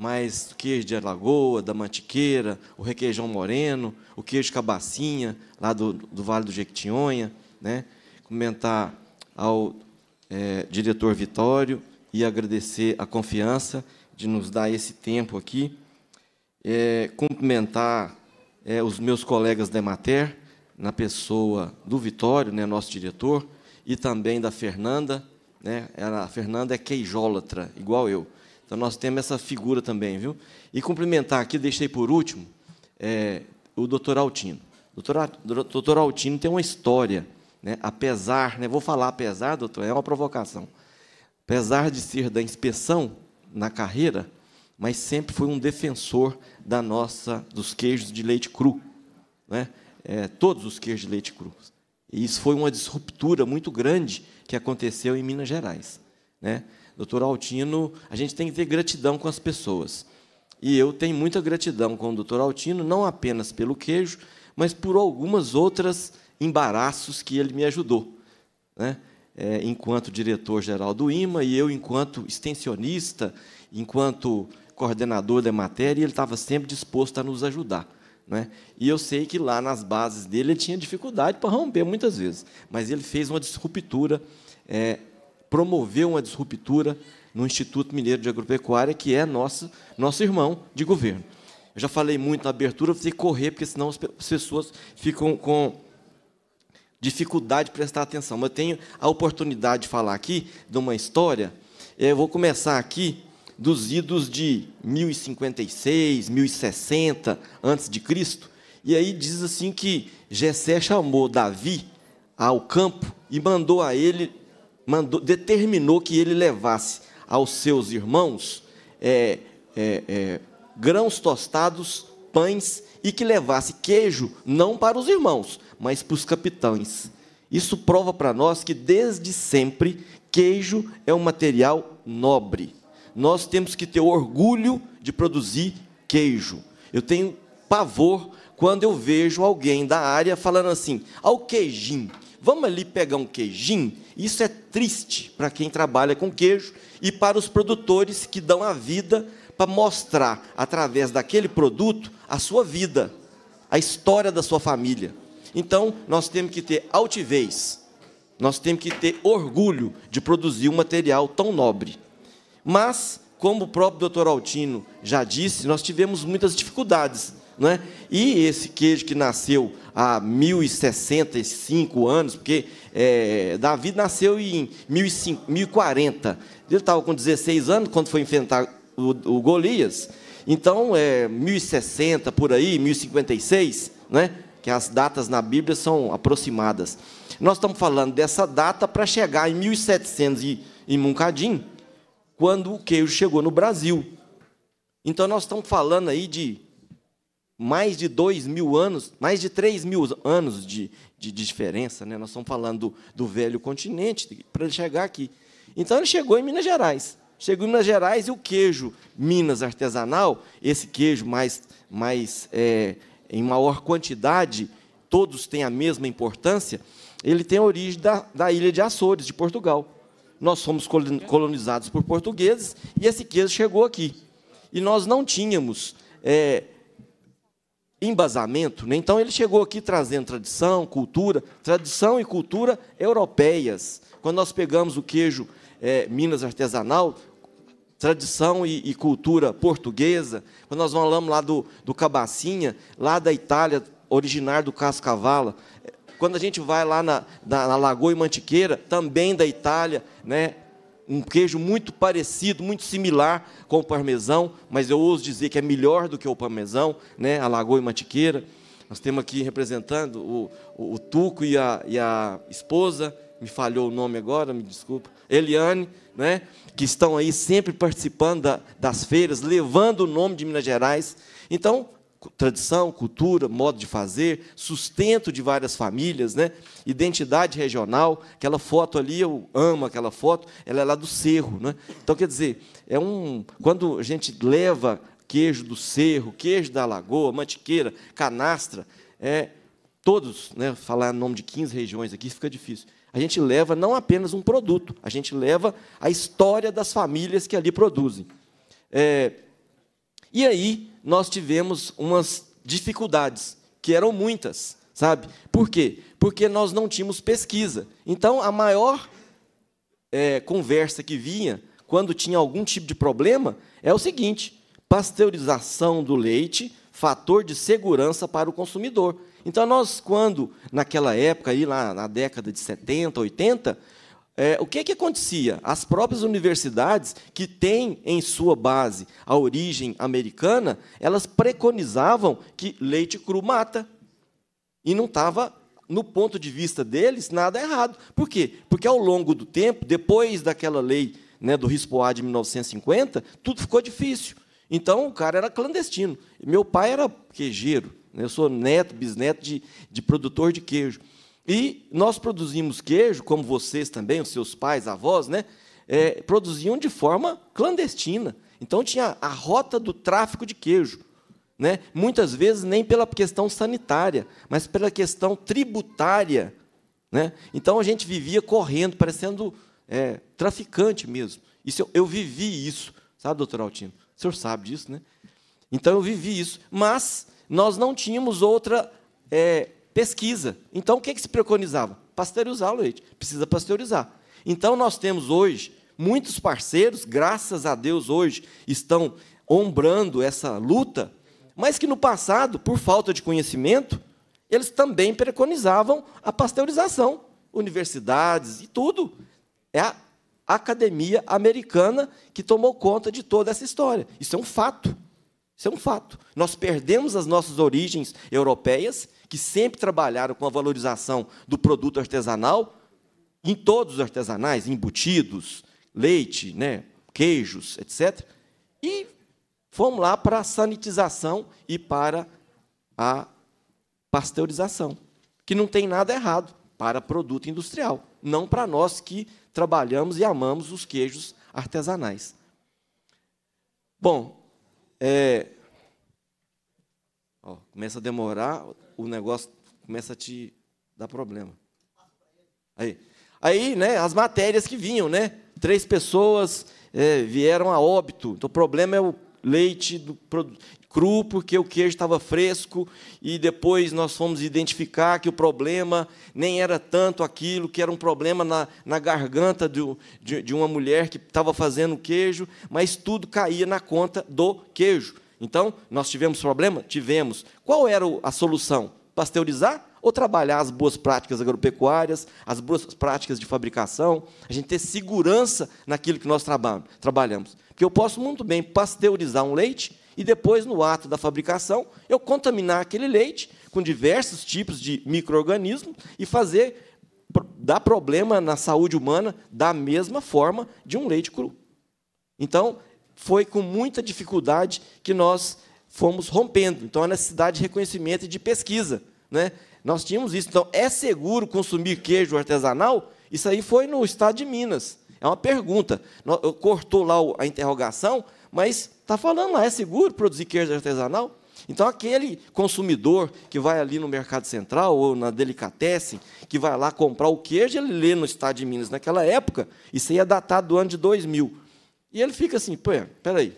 mas o queijo de Alagoa, da Mantiqueira, o requeijão moreno, o queijo cabacinha, lá do, do Vale do Jequitinhonha. Né? Comentar ao é, diretor Vitório e agradecer a confiança de nos dar esse tempo aqui. É, cumprimentar é, os meus colegas da Emater, na pessoa do Vitório, né, nosso diretor, e também da Fernanda. Né, ela, a Fernanda é queijólatra, igual eu. Então nós temos essa figura também, viu? E cumprimentar aqui, deixei por último, é, o doutor Altino. Doutor, doutor Altino tem uma história, né? apesar, né? vou falar apesar, doutor, é uma provocação. Apesar de ser da inspeção na carreira, mas sempre foi um defensor da nossa dos queijos de leite cru, né? É, todos os queijos de leite cru. E isso foi uma disruptura muito grande que aconteceu em Minas Gerais, né? doutor Altino, a gente tem que ter gratidão com as pessoas. E eu tenho muita gratidão com o doutor Altino, não apenas pelo queijo, mas por algumas outras embaraços que ele me ajudou. Né? É, enquanto diretor-geral do IMA e eu, enquanto extensionista, enquanto coordenador da matéria, ele estava sempre disposto a nos ajudar. Né? E eu sei que lá nas bases dele ele tinha dificuldade para romper muitas vezes, mas ele fez uma disruptura é, promoveu uma disruptura no Instituto Mineiro de Agropecuária, que é nosso, nosso irmão de governo. Eu já falei muito na abertura, vou ter que correr, porque senão as pessoas ficam com dificuldade de prestar atenção. Mas eu tenho a oportunidade de falar aqui de uma história. É, eu vou começar aqui dos idos de 1056, 1060 antes de Cristo. E aí diz assim que Jessé chamou Davi ao campo e mandou a ele mandou, determinou que ele levasse aos seus irmãos é, é, é, grãos tostados, pães e que levasse queijo não para os irmãos, mas para os capitães. Isso prova para nós que desde sempre queijo é um material nobre. Nós temos que ter orgulho de produzir queijo. Eu tenho pavor quando eu vejo alguém da área falando assim: ao queijinho, vamos ali pegar um queijinho isso é triste para quem trabalha com queijo e para os produtores que dão a vida para mostrar, através daquele produto, a sua vida, a história da sua família. Então, nós temos que ter altivez, nós temos que ter orgulho de produzir um material tão nobre. Mas, como o próprio doutor Altino já disse, nós tivemos muitas dificuldades. é? E esse queijo que nasceu há 1065 anos, porque é, Davi nasceu em 1040. Ele estava com 16 anos quando foi enfrentar o, o Golias. Então, é, 1060 por aí, 1056, né? que as datas na Bíblia são aproximadas. Nós estamos falando dessa data para chegar em 1700 e, e Muncadim, quando o queijo chegou no Brasil. Então, nós estamos falando aí de mais de dois mil anos, mais de três mil anos de, de diferença. Né? Nós estamos falando do, velho continente, para ele chegar aqui. Então, ele chegou em Minas Gerais. Chegou em Minas Gerais e o queijo Minas artesanal, esse queijo mais, mais é, em maior quantidade, todos têm a mesma importância, ele tem origem da, da ilha de Açores, de Portugal. Nós fomos colonizados por portugueses e esse queijo chegou aqui. E nós não tínhamos é, embasamento, né? então ele chegou aqui trazendo tradição, cultura, tradição e cultura europeias. Quando nós pegamos o queijo é, Minas artesanal, tradição e, e, cultura portuguesa, quando nós falamos lá do, do cabacinha, lá da Itália, originário do cascavala, é, quando a gente vai lá na, na, na Lagoa e Mantiqueira, também da Itália, né? um queijo muito parecido, muito similar com o parmesão, mas eu ouso dizer que é melhor do que o parmesão, né? a lagoa e mantiqueira. Nós temos aqui representando o, o, o Tuco e a, e a esposa, me falhou o nome agora, me desculpa, Eliane, né? que estão aí sempre participando da, das feiras, levando o nome de Minas Gerais. Então, tradição, cultura, modo de fazer, sustento de várias famílias, né? identidade regional. Aquela foto ali, eu amo aquela foto, ela é lá do Cerro. Né? Então, quer dizer, é um, quando a gente leva queijo do Cerro, queijo da Lagoa, mantiqueira, canastra, é, todos, né, falar nome de 15 regiões aqui fica difícil. A gente leva não apenas um produto, a gente leva a história das famílias que ali produzem. É, e aí, nós tivemos umas dificuldades, que eram muitas, sabe? Por quê? Porque nós não tínhamos pesquisa. Então, a maior é, conversa que vinha quando tinha algum tipo de problema é o seguinte: pasteurização do leite, fator de segurança para o consumidor. Então, nós, quando, naquela época, aí, lá na década de 70, 80, é, o que, é que acontecia? As próprias universidades, que têm em sua base a origem americana, elas preconizavam que leite cru mata. E não estava, no ponto de vista deles, nada errado. Por quê? Porque ao longo do tempo, depois daquela lei né, do Rispoá de 1950, tudo ficou difícil. Então, o cara era clandestino. Meu pai era queijeiro. Né? Eu sou neto, bisneto de, de produtor de queijo. E nós produzimos queijo, como vocês também, os seus pais, avós, né? É, produziam de forma clandestina. Então tinha a rota do tráfico de queijo. Né? Muitas vezes nem pela questão sanitária, mas pela questão tributária. Né? Então a gente vivia correndo, parecendo é, traficante mesmo. Isso eu, eu vivi isso, sabe, doutor Altino? O senhor sabe disso, né? Então eu vivi isso. Mas nós não tínhamos outra é, pesquisa. Então, o que, é que se preconizava? Pasteurizar o leite. Precisa pasteurizar. Então, nós temos hoje muitos parceiros, graças a Deus, hoje estão ombrando essa luta, mas que no passado, por falta de conhecimento, eles também preconizavam a pasteurização. Universidades e tudo. É a academia americana que tomou conta de toda essa história. Isso é um fato. Isso é um fato. Nós perdemos as nossas origens europeias que sempre trabalharam com a valorização do produto artesanal, em todos os artesanais, embutidos, leite, né, queijos, etc. E fomos lá para a sanitização e para a pasteurização, que não tem nada errado para produto industrial, não para nós que trabalhamos e amamos os queijos artesanais. Bom, é... Ó, começa a demorar o negócio começa a te dar problema. Aí, aí né, as matérias que vinham, né? Três pessoas é, vieram a óbito. Então, o problema é o leite do, cru, porque o queijo estava fresco, e depois nós fomos identificar que o problema nem era tanto aquilo, que era um problema na, na garganta do, de, de uma mulher que estava fazendo queijo, mas tudo caía na conta do queijo. Então, nós tivemos problema? Tivemos. Qual era a solução? Pasteurizar ou trabalhar as boas práticas agropecuárias, as boas práticas de fabricação, a gente ter segurança naquilo que nós trabalhamos. Porque eu posso muito bem pasteurizar um leite e depois, no ato da fabricação, eu contaminar aquele leite com diversos tipos de micro-organismos e fazer dar problema na saúde humana da mesma forma de um leite cru. Então, foi com muita dificuldade que nós fomos rompendo. Então, a é necessidade de reconhecimento e de pesquisa. Né? Nós tínhamos isso. Então, é seguro consumir queijo artesanal? Isso aí foi no estado de Minas. É uma pergunta. Cortou lá a interrogação, mas está falando lá, é seguro produzir queijo artesanal? Então, aquele consumidor que vai ali no Mercado Central ou na Delicatessen, que vai lá comprar o queijo, ele lê no estado de Minas naquela época, isso aí é datado do ano de 2000. E ele fica assim, pô, peraí,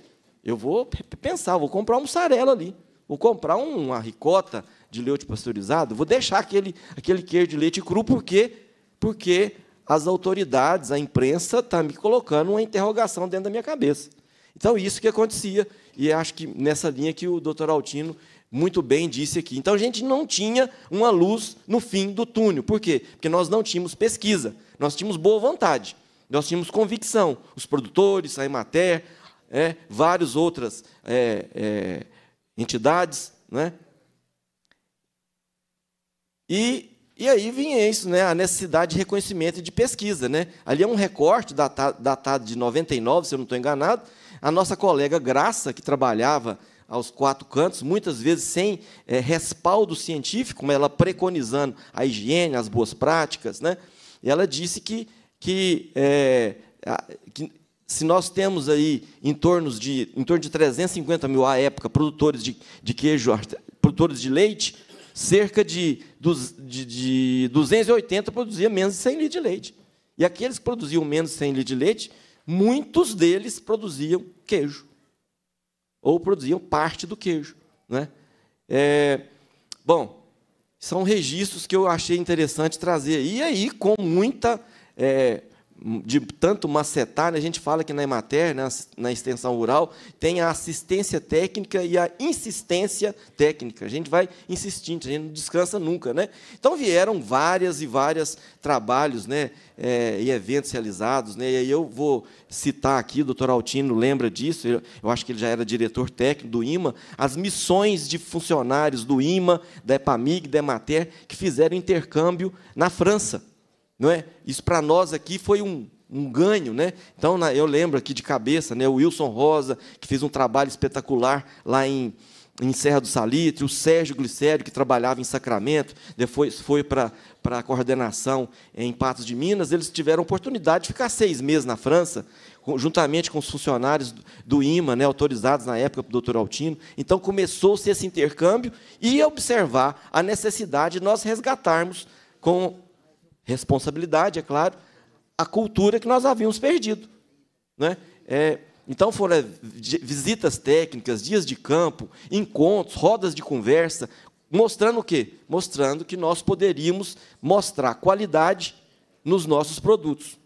eu vou pensar, vou comprar um mussarela ali, vou comprar uma ricota de leite pasteurizado, vou deixar aquele, aquele queijo de leite cru, por quê? Porque as autoridades, a imprensa, está me colocando uma interrogação dentro da minha cabeça. Então, isso que acontecia, e acho que nessa linha que o doutor Altino muito bem disse aqui. Então, a gente não tinha uma luz no fim do túnel. Por quê? Porque nós não tínhamos pesquisa, nós tínhamos boa vontade. Nós tínhamos convicção, os produtores, a Emater, é, várias outras é, é, entidades. Né? E, e aí vinha isso, né? a necessidade de reconhecimento e de pesquisa. Né? Ali é um recorte datado, datado de 99, se eu não estou enganado. A nossa colega Graça, que trabalhava aos quatro cantos, muitas vezes sem é, respaldo científico, mas ela preconizando a higiene, as boas práticas, né? E ela disse que que, é, que se nós temos aí em torno de, em torno de 350 mil à época produtores de, de queijo, produtores de leite, cerca de, de, de 280 produzia menos de 100 litros de leite. E aqueles que produziam menos de 100 litros de leite, muitos deles produziam queijo. Ou produziam parte do queijo. Né? É, bom, são registros que eu achei interessante trazer. E aí, com muita é, de tanto macetar, né? a gente fala que na EMATER, na, né, na extensão rural, tem a assistência técnica e a insistência técnica. A gente vai insistindo, a gente não descansa nunca. Né? Então vieram várias e várias trabalhos né? É, e eventos realizados. Né? E aí eu vou citar aqui, o doutor Altino lembra disso, eu, eu acho que ele já era diretor técnico do IMA, as missões de funcionários do IMA, da EPAMIG, da EMATER, que fizeram intercâmbio na França. Não é? Isso para nós aqui foi um, um ganho, né? Então eu lembro aqui de cabeça, né? O Wilson Rosa que fez um trabalho espetacular lá em, em Serra do Salitre, o Sérgio Glicério que trabalhava em Sacramento, depois foi para a coordenação em Patos de Minas, eles tiveram oportunidade de ficar seis meses na França, juntamente com os funcionários do IMA, né, autorizados na época o doutor Altino. Então, começou-se esse intercâmbio e observar a necessidade de nós resgatarmos com responsabilidade, é claro, a cultura que nós havíamos perdido. Né? É, então foram é, visitas técnicas, dias de campo, encontros, rodas de conversa, mostrando o quê? Mostrando que nós poderíamos mostrar qualidade nos nossos produtos.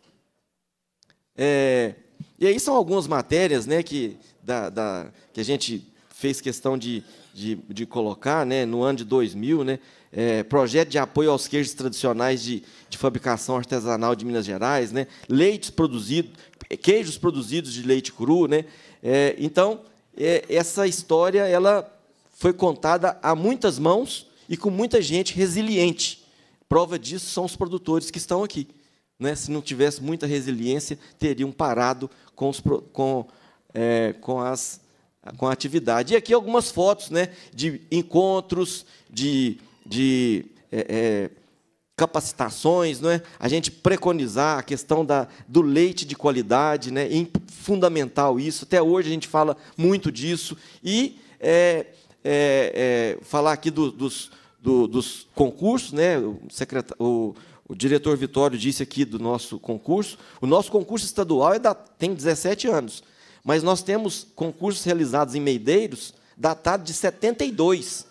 É, e aí são algumas matérias né, que, da, da, que a gente fez questão de, de, de, colocar né, no ano de 2000. Né, é, projeto de apoio aos queijos tradicionais de, de fabricação artesanal de Minas Gerais, né? leites produzidos, queijos produzidos de leite cru. Né? É, então, é, essa história ela foi contada a muitas mãos e com muita gente resiliente. Prova disso são os produtores que estão aqui. Né? Se não tivesse muita resiliência, teriam parado com, os, com, é, com as com a atividade. E aqui algumas fotos né, de encontros, de de é, é, capacitações, não é? a gente preconizar a questão da, do leite de qualidade, né? é fundamental isso. Até hoje a gente fala muito disso. E é, é, é falar aqui do, dos, do, dos concursos, né? o, secret... o, o diretor Vitório disse aqui do nosso concurso. O nosso concurso estadual é da, tem 17 anos, mas nós temos concursos realizados em Meideiros datado de 72.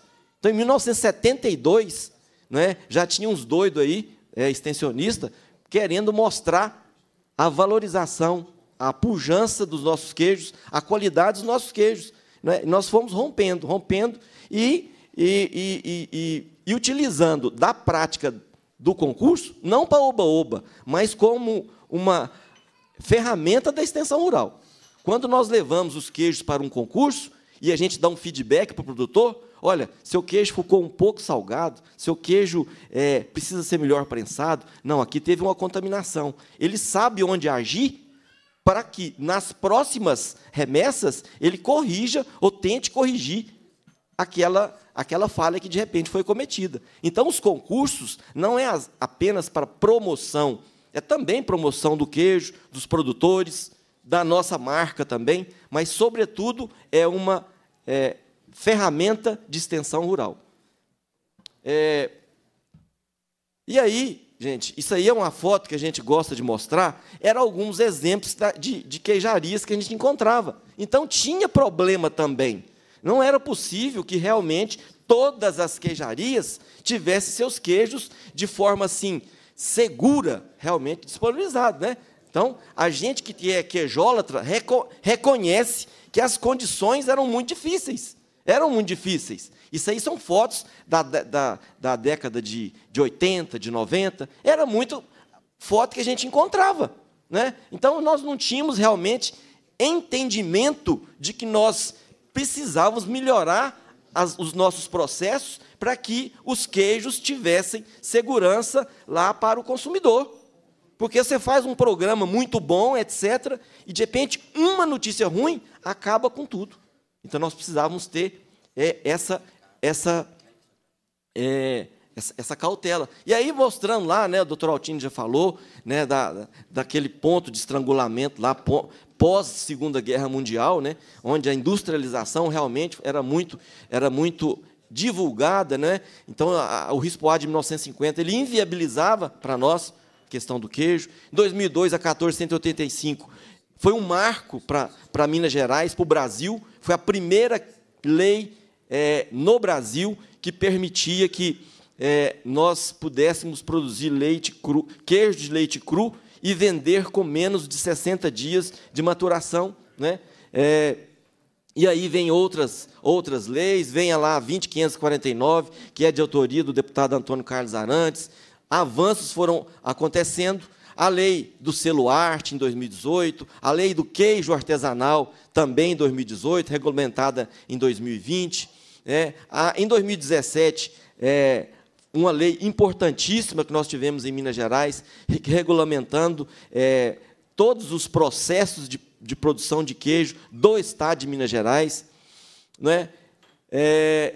Então, em 1972, né, já tinha uns doidos aí, é, extensionista, querendo mostrar a valorização, a pujança dos nossos queijos, a qualidade dos nossos queijos. Né? Nós fomos rompendo, rompendo e, e, e, e utilizando da prática do concurso, não para oba-oba, mas como uma ferramenta da extensão rural. Quando nós levamos os queijos para um concurso e a gente dá um feedback para o produtor, olha, seu queijo ficou um pouco salgado, seu queijo é, precisa ser melhor prensado. Não, aqui teve uma contaminação. Ele sabe onde agir para que nas próximas remessas ele corrija ou tente corrigir aquela aquela falha que de repente foi cometida. Então os concursos não é apenas para promoção, é também promoção do queijo, dos produtores, da nossa marca também, mas sobretudo é uma é, ferramenta de extensão rural. É... E aí, gente, isso aí é uma foto que a gente gosta de mostrar, eram alguns exemplos de, de queijarias que a gente encontrava. Então, tinha problema também. Não era possível que realmente todas as queijarias tivessem seus queijos de forma assim segura, realmente disponibilizado, né? Então, a gente que é queijólatra reco reconhece que as condições eram muito difíceis eram muito difíceis. Isso aí são fotos da, da, da década de, de 80, de 90. Era muito foto que a gente encontrava. Né? Então, nós não tínhamos realmente entendimento de que nós precisávamos melhorar as, os nossos processos para que os queijos tivessem segurança lá para o consumidor. Porque você faz um programa muito bom, etc., e de repente uma notícia ruim acaba com tudo. Então nós precisávamos ter é, essa, essa, é, essa, essa, cautela. E aí mostrando lá, né, o doutor Altini já falou, né, da, daquele ponto de estrangulamento lá pós Segunda Guerra Mundial, né, onde a industrialização realmente era muito, era muito divulgada, né? Então a, a, o RISPOA de 1950 ele inviabilizava para nós a questão do queijo. Em 2002 a 1485 foi um marco para Minas Gerais, para o Brasil, foi a primeira lei é, no Brasil que permitia que é, nós pudéssemos produzir leite cru, queijo de leite cru e vender com menos de 60 dias de maturação. Né? É, e aí vem outras, outras leis, vem a lá 2549, que é de autoria do deputado Antônio Carlos Arantes. Avanços foram acontecendo, a lei do selo arte em 2018, a lei do queijo artesanal também em 2018, regulamentada em 2020. É, né? a, em 2017, é, uma lei importantíssima que nós tivemos em Minas Gerais, regulamentando é, todos os processos de, de, produção de queijo do Estado de Minas Gerais. Não né? é?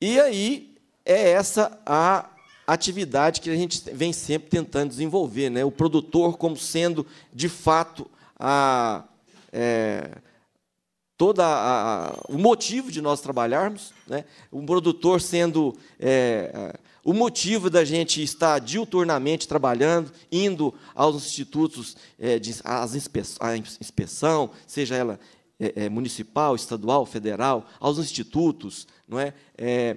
e aí é essa a atividade que a gente vem sempre tentando desenvolver, né? o produtor como sendo, de fato, a, é, o motivo de nós trabalharmos, né? o produtor sendo é, o motivo da gente estar diuturnamente trabalhando, indo aos institutos, é, de, às inspe, à inspeção, seja ela é, é, municipal, estadual, federal, aos institutos, não é? é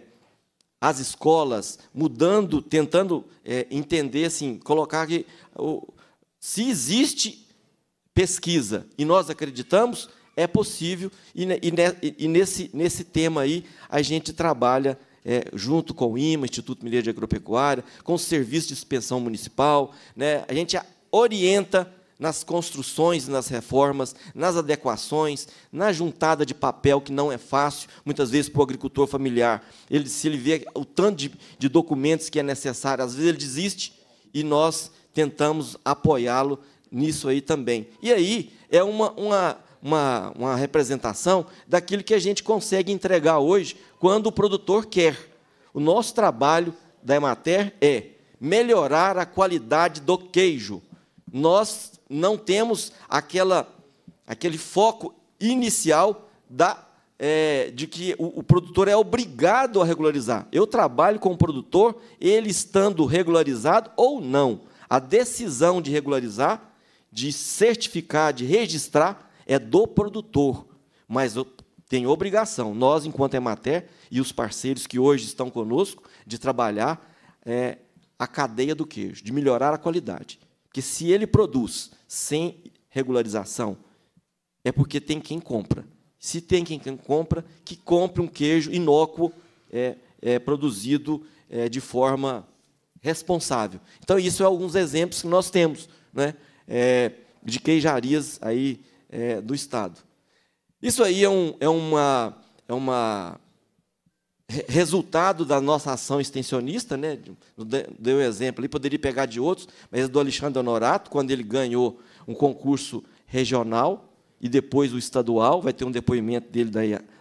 as escolas mudando, tentando é, entender, assim, colocar que o, se existe pesquisa e nós acreditamos, é possível, e, e, e nesse, nesse tema aí a gente trabalha é, junto com o IMA, Instituto Mineiro de Agropecuária, com o Serviço de Suspensão Municipal, né, a gente orienta nas construções, nas reformas, nas adequações, na juntada de papel, que não é fácil, muitas vezes, para o agricultor familiar. Ele, se ele vê o tanto de, de documentos que é necessário, às vezes ele desiste e nós tentamos apoiá-lo nisso aí também. E aí é uma, uma, uma, uma representação daquilo que a gente consegue entregar hoje quando o produtor quer. O nosso trabalho da Emater é melhorar a qualidade do queijo. Nós não temos aquela, aquele foco inicial da, é, de que o, o produtor é obrigado a regularizar. Eu trabalho com o produtor, ele estando regularizado ou não. A decisão de regularizar, de certificar, de registrar, é do produtor. Mas eu tenho obrigação, nós, enquanto Emater, e os parceiros que hoje estão conosco, de trabalhar é, a cadeia do queijo, de melhorar a qualidade. Porque se ele produz sem regularização? É porque tem quem compra. Se tem quem compra, que compre um queijo inócuo é, é, produzido é, de forma responsável. Então, isso é alguns exemplos que nós temos né, é, de queijarias aí, é, do Estado. Isso aí é, um, é, uma, é uma resultado da nossa ação extensionista, né? deu exemplo ali, poderia pegar de outros, mas é do Alexandre Honorato, quando ele ganhou um concurso regional e depois o estadual, vai ter um depoimento dele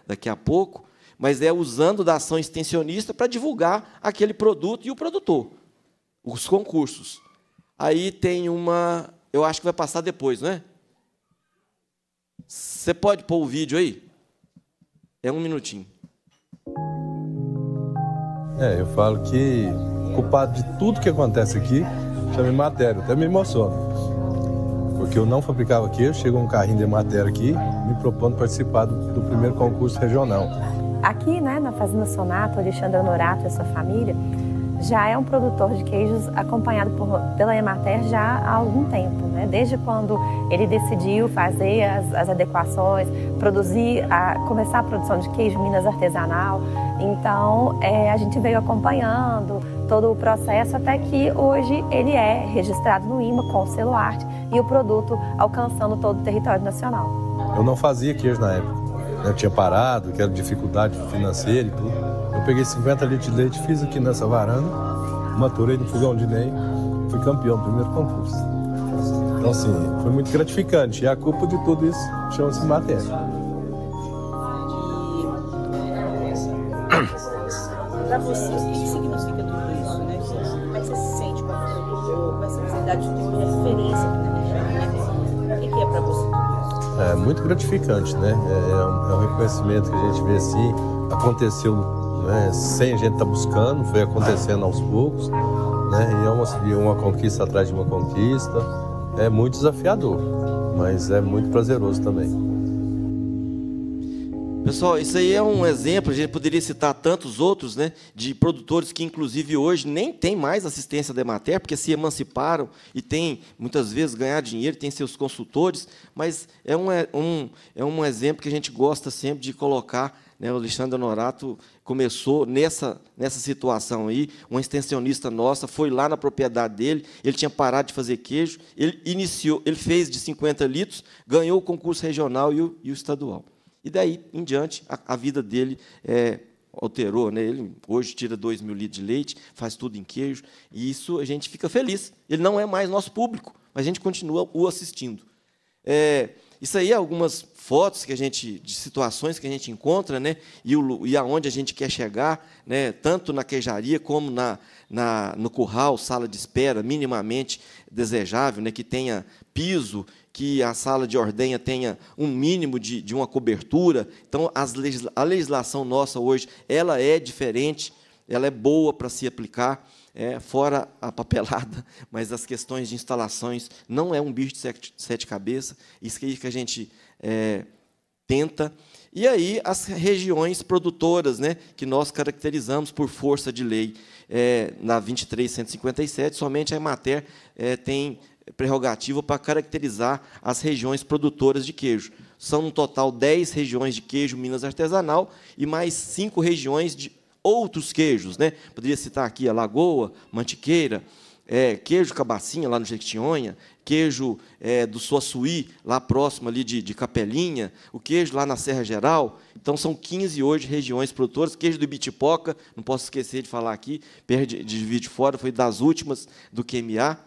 daqui a pouco, mas é usando da ação extensionista para divulgar aquele produto e o produtor, os concursos. Aí tem uma, eu acho que vai passar depois, não é? Você pode pôr o vídeo aí? É um minutinho. É, eu falo que culpado de tudo que acontece aqui chama matéria, até me emociona. Porque eu não fabricava aqui, chegou um carrinho de matéria aqui me propondo participar do, do primeiro concurso regional. Aqui, né, na Fazenda Sonato, Alexandre Honorato e sua família, já é um produtor de queijos acompanhado por, pela Emater já há algum tempo, né? desde quando ele decidiu fazer as, as adequações, produzir, a, começar a produção de queijo Minas artesanal. Então é, a gente veio acompanhando todo o processo até que hoje ele é registrado no IMA com o selo arte e o produto alcançando todo o território nacional. Eu não fazia queijo na época, né? eu tinha parado, que era dificuldade financeira e tudo. Eu peguei 50 litros de leite, fiz aqui nessa varanda, maturei no fogão de lenha, fui campeão, primeiro concurso. Então, assim, foi muito gratificante. E a culpa de tudo isso chama-se matéria. Para você, o que significa tudo isso? Né? Como é que você se sente quando você jogou? Como é que você de referência para né? o que é para você É muito gratificante, né? É, é, é um, reconhecimento que a gente vê assim, aconteceu né, sem a gente estar tá buscando, foi acontecendo aos poucos, né, e é uma, uma conquista atrás de uma conquista, é muito desafiador, mas é muito prazeroso também. Pessoal, isso aí é um exemplo, a gente poderia citar tantos outros, né, de produtores que inclusive hoje nem tem mais assistência da Emater, porque se emanciparam e tem muitas vezes ganhar dinheiro, tem seus consultores, mas é um, é um, é um exemplo que a gente gosta sempre de colocar né, o Alexandre Honorato começou nessa, nessa situação aí. Uma extensionista nossa foi lá na propriedade dele, ele tinha parado de fazer queijo, ele iniciou, ele fez de 50 litros, ganhou o concurso regional e o, e o estadual. E daí em diante, a, a vida dele é, alterou, né? Ele hoje tira 2 mil litros de leite, faz tudo em queijo, e isso a gente fica feliz. Ele não é mais nosso público, mas a gente continua o assistindo. É, isso aí é algumas fotos que a gente, de situações que a gente encontra, né? E, o, e aonde a gente quer chegar, né? Tanto na queijaria como na, na, no curral, sala de espera, minimamente desejável, né? Que tenha piso, que a sala de ordenha tenha um mínimo de, de uma cobertura. Então, as, a legislação nossa hoje, ela é diferente, ela é boa para se aplicar é, fora a papelada, <laughs> mas as questões de instalações, não é um bicho de sete, sete cabeças, isso que, que a gente é, tenta. E aí as regiões produtoras, né, que nós caracterizamos por força de lei, é, na 23.157, somente a Emater é, tem prerrogativa para caracterizar as regiões produtoras de queijo. São, no total, 10 regiões de queijo Minas Artesanal e mais cinco regiões de outros queijos, né? Poderia citar aqui a lagoa, mantiqueira, é, queijo cabacinha lá no Jequitinhonha, queijo é, do Suaçuí, lá próximo ali de, de, Capelinha, o queijo lá na Serra Geral. Então, são 15 hoje regiões produtoras. Queijo do Ibitipoca, não posso esquecer de falar aqui, perde de vídeo fora, foi das últimas do QMA.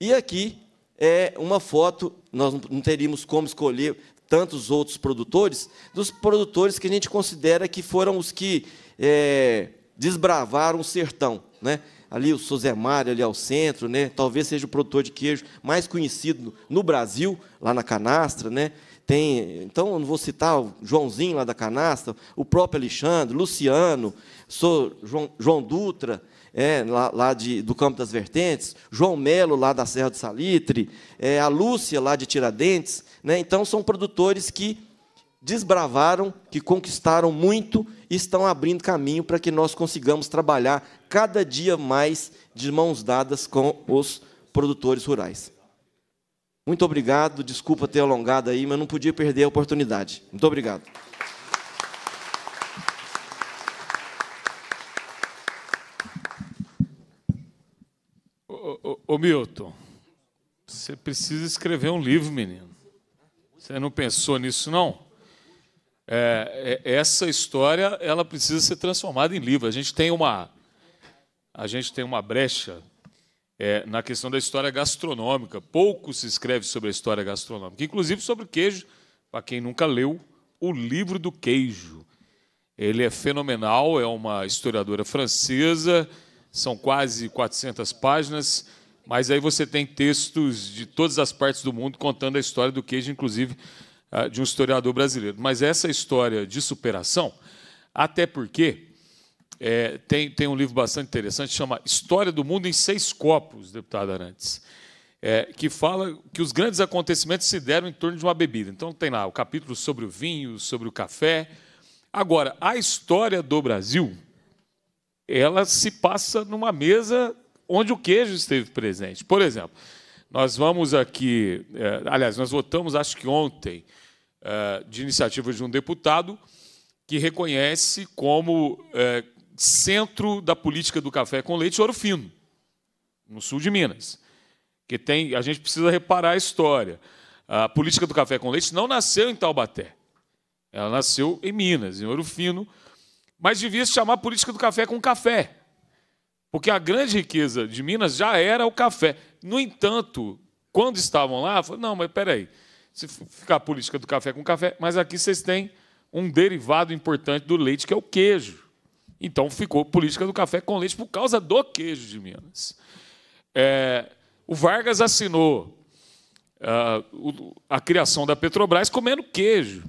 E aqui é uma foto, nós não teríamos como escolher tantos outros produtores, dos produtores que a gente considera que foram os que é, desbravaram o sertão. Né? Ali o Sozemário, ali ao centro, né? talvez seja o produtor de queijo mais conhecido no Brasil, lá na canastra. Né? Tem, então, eu não vou citar o Joãozinho lá da canastra, o próprio Alexandre, Luciano, João, João Dutra, é, lá, lá de, do Campo das Vertentes, João Melo, lá da Serra do Salitre, é, a Lúcia, lá de Tiradentes. Né? Então, são produtores que desbravaram, que conquistaram muito e estão abrindo caminho para que nós consigamos trabalhar cada dia mais de mãos dadas com os produtores rurais. Muito obrigado, desculpa ter alongado aí, mas não podia perder a oportunidade. Muito obrigado. Ô Milton, você precisa escrever um livro, menino. Você não pensou nisso, não? É, é, essa história ela precisa ser transformada em livro. A gente tem uma, a gente tem uma brecha é, na questão da história gastronômica. Pouco se escreve sobre a história gastronômica, inclusive sobre queijo. Para quem nunca leu, o livro do queijo. Ele é fenomenal. É uma historiadora francesa. São quase 400 páginas mas aí você tem textos de todas as partes do mundo contando a história do queijo, inclusive ah, de um historiador brasileiro. Mas essa história de superação, até porque é, tem, tem um livro bastante interessante, chama História do Mundo em Seis Copos, deputado Arantes, é, que fala que os grandes acontecimentos se deram em torno de uma bebida. Então tem lá o capítulo sobre o vinho, sobre o café. Agora, a história do Brasil, ela se passa numa mesa onde o queijo esteve presente. Por exemplo, nós vamos aqui, é, aliás, nós votamos, acho que ontem, é, de iniciativa de um deputado que reconhece como é, centro da política do café com leite Ouro Fino, no sul de Minas. Que tem, a gente precisa reparar a história. A política do café com leite não nasceu em Taubaté. Ela nasceu em Minas, em Ouro Fino, mas devia se chamar política do café com café. Porque a grande riqueza de Minas já era o café. No entanto, quando estavam lá, falaram, não, mas peraí, se ficar a política do café com café, mas aqui vocês têm um derivado importante do leite, que é o queijo. Então ficou política do café com leite por causa do queijo de Minas. É, o Vargas assinou ah, a criação da Petrobras comendo queijo.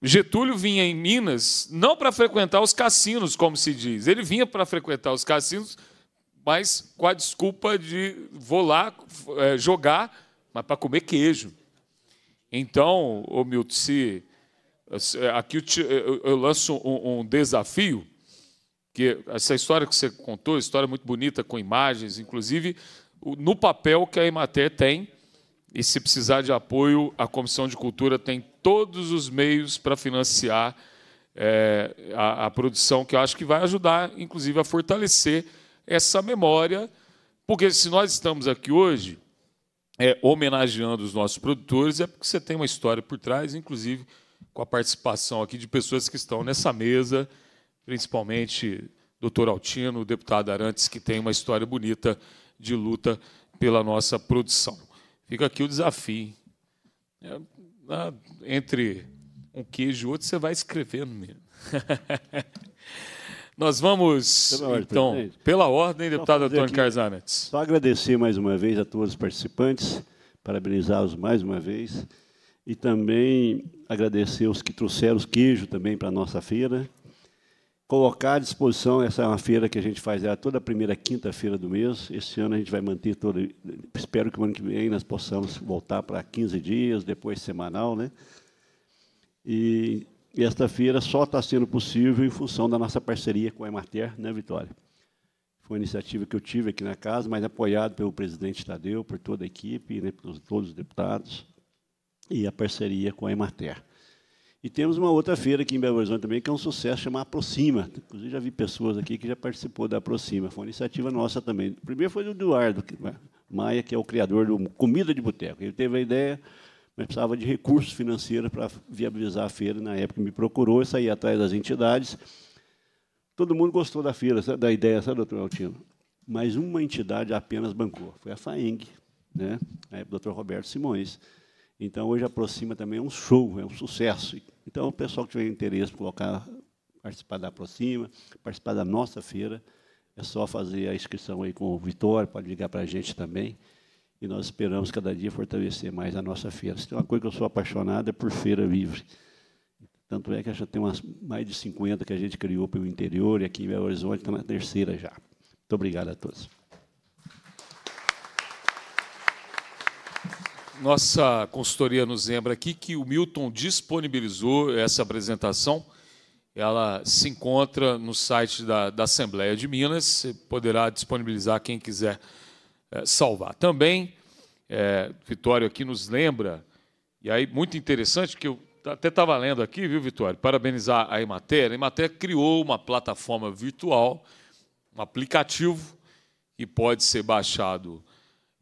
Getúlio vinha em Minas não para frequentar os cassinos, como se diz. Ele vinha para frequentar os cassinos, mas com a desculpa de vou lá é, jogar, mas para comer queijo. Então, ô Milton, se, aqui eu, te, eu, eu lanço um, um, desafio, que essa história que você contou, história é muito bonita, com imagens, inclusive, no papel que a Emater tem, e se precisar de apoio, a Comissão de Cultura tem todos os meios para financiar é, a, a, produção, que eu acho que vai ajudar, inclusive, a fortalecer essa memória, porque se nós estamos aqui hoje é, homenageando os nossos produtores, é porque você tem uma história por trás, inclusive com a participação aqui de pessoas que estão nessa mesa, principalmente doutor Altino, o deputado Arantes, que tem uma história bonita de luta pela nossa produção. Fica aqui o desafio. É, ah, entre um queijo e outro, você vai escrevendo, mesmo. <laughs> Nós vamos, pela então, pela ordem, deputado Antônio Carzanetes. Só agradecer mais uma vez a todos os participantes, parabenizá-los mais uma vez, e também agradecer os que trouxeram os queijos também para a nossa feira colocar à disposição, essa é uma feira que a gente faz ela é toda primeira quinta-feira do mês. Esse ano a gente vai manter todo. Espero que o ano que vem nós possamos voltar para 15 dias, depois semanal, né? E esta feira só está sendo possível em função da nossa parceria com a Emater, né, Vitória? Foi uma iniciativa que eu tive aqui na casa, mas apoiado pelo presidente Tadeu, por toda a equipe, né, por todos os deputados, e a parceria com a Emater. E temos uma outra feira aqui em Belo Horizonte também, que é um sucesso, chamada Aproxima. Inclusive, já vi pessoas aqui que já participou da Aproxima. Foi uma iniciativa nossa também. O primeiro foi do Eduardo né, Maia, que é o criador do Comida de Boteco. Ele teve a ideia, mas precisava de recursos financeiros para viabilizar a feira. Na época, me procurou, saí atrás das entidades. Todo mundo gostou da feira, da ideia, sabe, doutor Altino? Mas uma entidade apenas bancou, foi a FAENG, né? na época do doutor Roberto Simões então, hoje aproxima também é um show, é um sucesso. Então, o pessoal que tiver interesse em colocar, participar da Aproxima, participar da nossa feira, é só fazer a inscrição aí com o Vitória, pode ligar para a gente também. E nós esperamos cada dia fortalecer mais a nossa feira. Se tem é uma coisa que eu sou apaixonado é por feira livre. Tanto é que já tem umas, mais de 50 que a gente criou pelo interior e aqui em Belo Horizonte está na terceira já. Muito obrigado a todos. nossa consultoria nos lembra aqui que o Milton disponibilizou essa apresentação. Ela se encontra no site da, da Assembleia de Minas. Você poderá disponibilizar quem quiser é, salvar. Também, é, Vitório aqui nos lembra, e aí muito interessante, que eu até estava lendo aqui, viu, Vitório? Parabenizar a Emater. A Emater criou uma plataforma virtual, um aplicativo, que pode ser baixado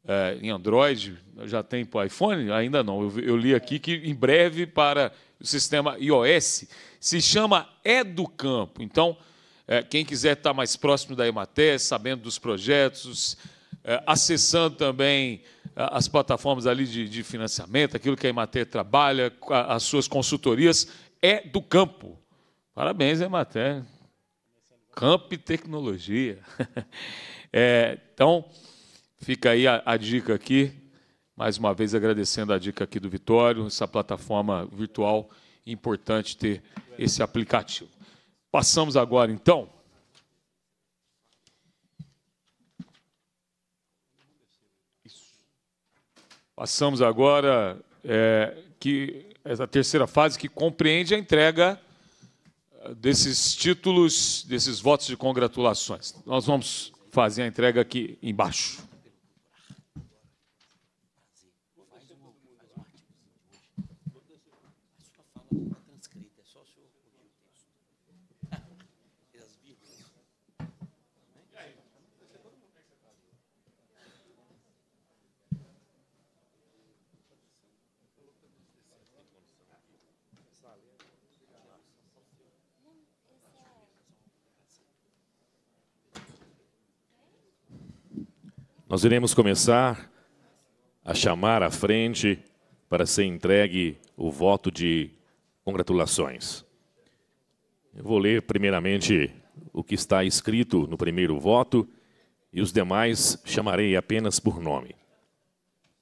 é, em Android, já tem para iPhone? Ainda não. Eu, eu, li aqui que em breve para o sistema iOS se chama Educampo. Então, é, quem quiser estar mais próximo da Emater, sabendo dos projetos, é, acessando também é, as plataformas ali de, de, financiamento, aquilo que a Emater trabalha, a, as suas consultorias, é do campo. Parabéns, Emater. Campo e tecnologia. <laughs> É, então, Fica aí a, a dica aqui, mais uma vez agradecendo a dica aqui do Vitório, essa plataforma virtual, importante ter esse aplicativo. Passamos agora, então. Passamos agora é, que essa terceira fase que compreende a entrega é, desses títulos, desses votos de congratulações. Nós vamos fazer a entrega aqui embaixo. Nós iremos começar a chamar à frente para ser entregue o voto de congratulações. Eu vou ler primeiramente o que está escrito no primeiro voto e os demais chamarei apenas por nome.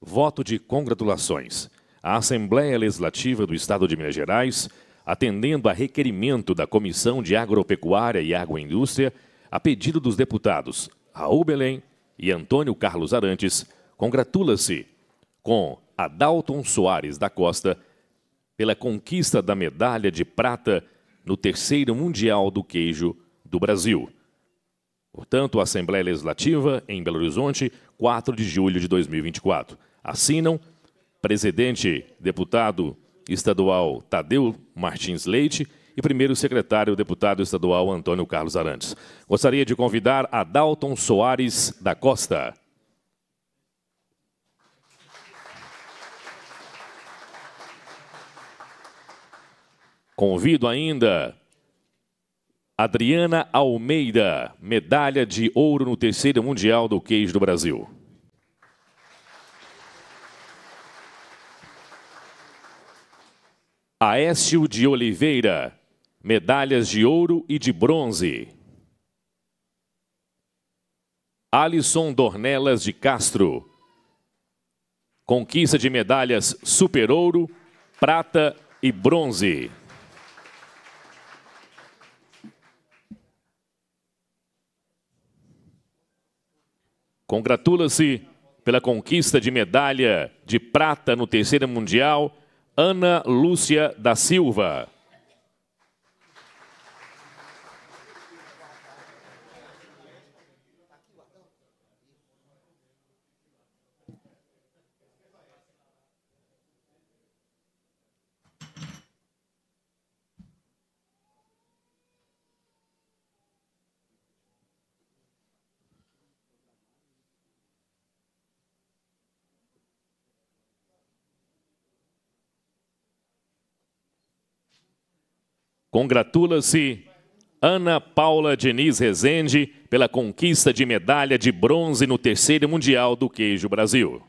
Voto de congratulações à Assembleia Legislativa do Estado de Minas Gerais, atendendo a requerimento da Comissão de Agropecuária e Agroindústria, a pedido dos deputados Raul Belém, e Antônio Carlos Arantes, congratula-se com Adalton Soares da Costa pela conquista da medalha de prata no terceiro Mundial do Queijo do Brasil. Portanto, a Assembleia Legislativa em Belo Horizonte, 4 de julho de 2024. Assinam presidente deputado estadual Tadeu Martins Leite e primeiro secretário deputado estadual Antônio Carlos Arantes. Gostaria de convidar Adalton Soares da Costa. Convido ainda Adriana Almeida, medalha de ouro no terceiro Mundial do Queijo do Brasil. Aécio de Oliveira, medalhas de ouro e de bronze. Alisson Dornelas de Castro, conquista de medalhas super ouro, prata e bronze. Congratula-se pela conquista de medalha de prata no terceiro mundial, Ana Lúcia da Silva. Congratula-se Ana Paula Diniz Rezende pela conquista de medalha de bronze no terceiro Mundial do Queijo Brasil.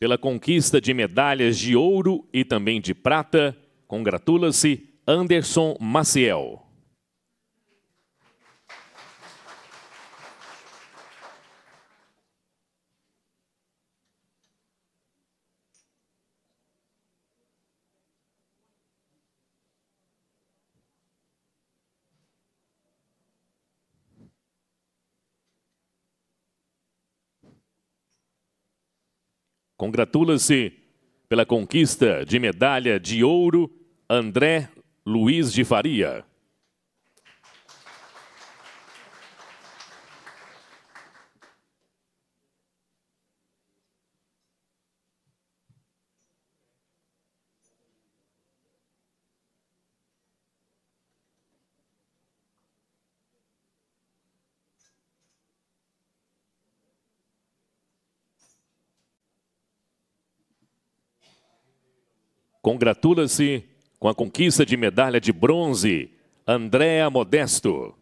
pela conquista de medalhas de ouro e também de prata. Congratula-se Anderson Maciel. Congratula-se pela conquista de medalha de ouro André Luiz de Faria. Congratula-se com a conquista de medalha de bronze, Andréa Modesto.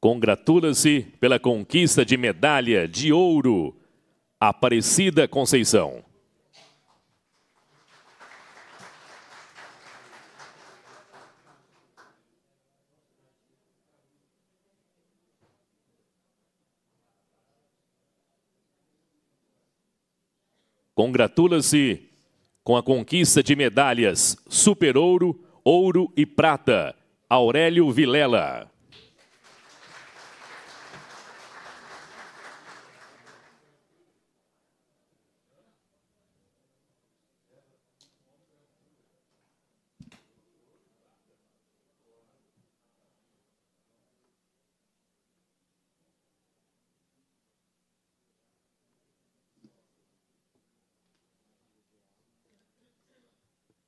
Congratula-se pela conquista de medalha de ouro Aparecida Conceição. Congratula-se com a conquista de medalhas Super Ouro, Ouro e Prata. Aurélio Vilela.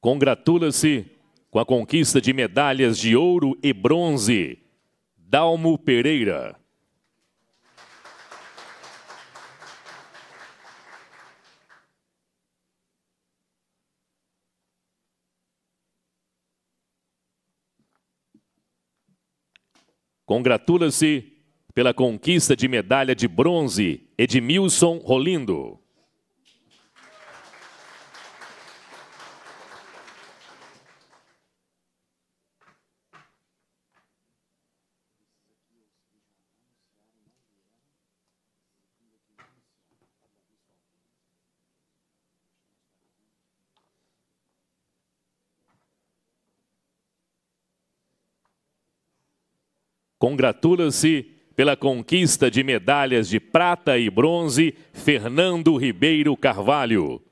Congratula-se com a conquista de medalhas de ouro e bronze, Dalmo Pereira. Congratula-se pela conquista de medalha de bronze, Edmilson Rolindo. Congratula-se pela conquista de medalhas de prata e bronze Fernando Ribeiro Carvalho.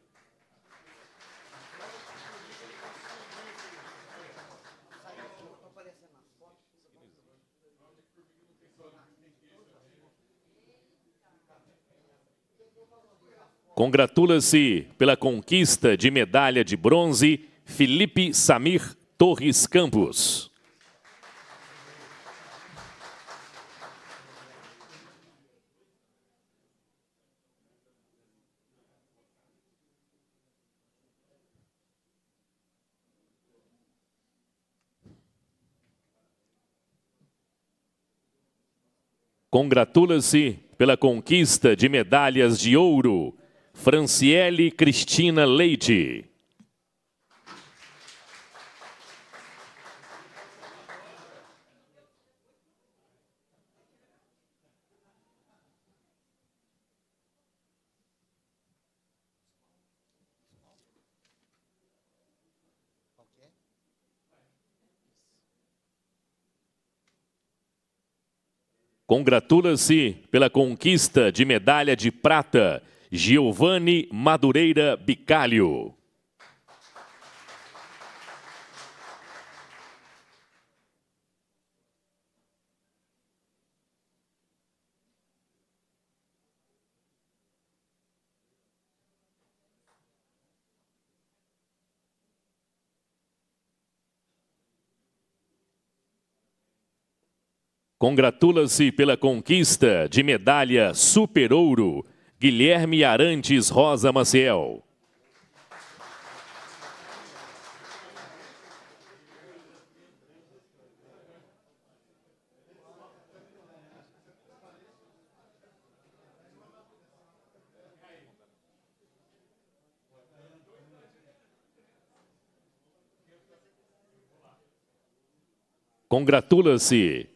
Congratula-se pela conquista de medalha de bronze Felipe Samir Torres Campos. Congratula-se pela conquista de medalhas de ouro, Franciele Cristina Leite. Congratula-se pela conquista de medalha de prata Giovanni Madureira Bicalho. Congratula-se pela conquista de medalha Super Ouro, Guilherme Arantes Rosa Maciel. Congratula-se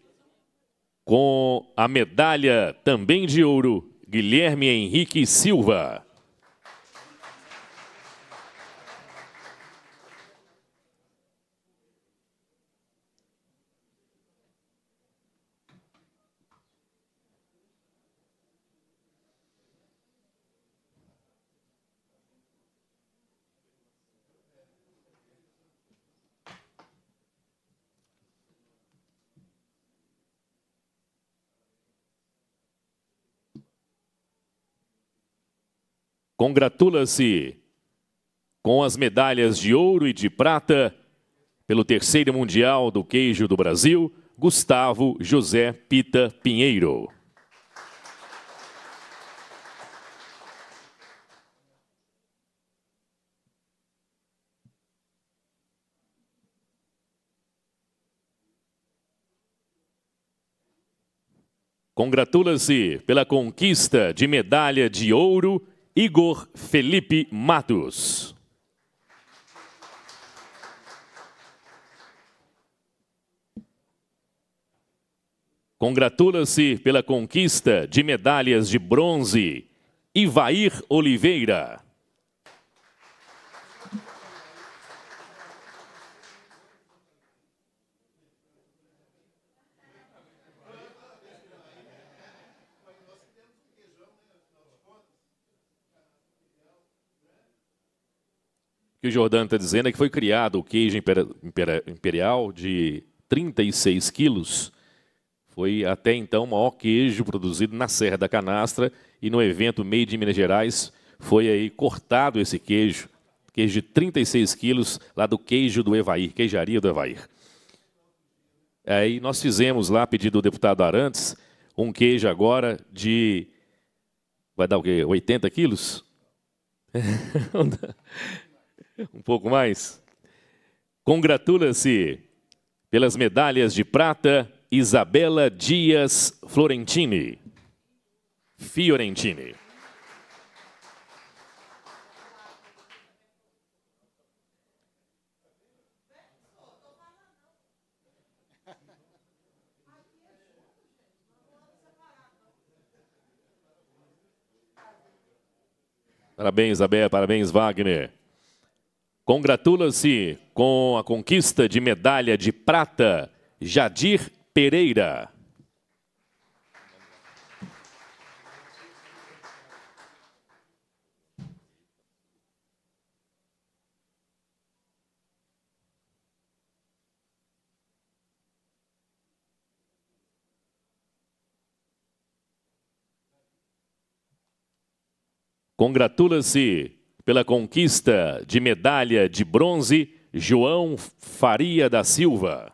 com a medalha também de ouro, Guilherme Henrique Silva. congratula-se com as medalhas de ouro e de prata pelo terceiro Mundial do Queijo do Brasil, Gustavo José Pita Pinheiro. Congratula-se pela conquista de medalha de ouro Igor Felipe Matos. Congratula-se pela conquista de medalhas de bronze, Ivair Oliveira. que o Jordano está dizendo é que foi criado o queijo imperial de 36 quilos. Foi até então o maior queijo produzido na Serra da Canastra e no evento Meio de Minas Gerais foi aí cortado esse queijo, queijo de 36 quilos lá do queijo do Evair, queijaria do Evair. Aí nós fizemos lá, a pedido do deputado Arantes, um queijo agora de. Vai dar o quê? 80 quilos? <laughs> <laughs> um pouco mais. Congratula-se pelas medalhas de prata Isabela Dias Florentini. Fiorentini. Parabéns, Isabela. parabéns, Wagner. Congratula-se com a conquista de medalha de prata Jadir Pereira. Congratula-se pela conquista de medalha de bronze, João Faria da Silva.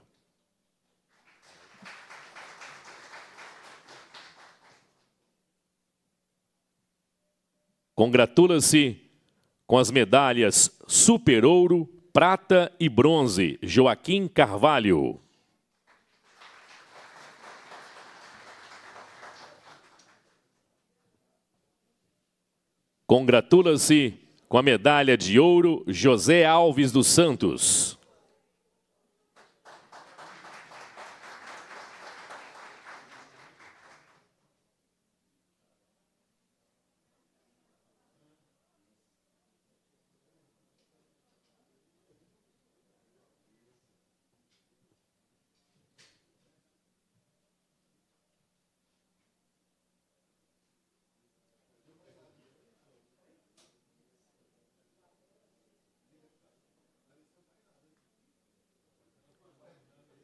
Congratula-se com as medalhas Super Ouro, Prata e Bronze, Joaquim Carvalho. Congratula-se com a medalha de ouro, José Alves dos Santos.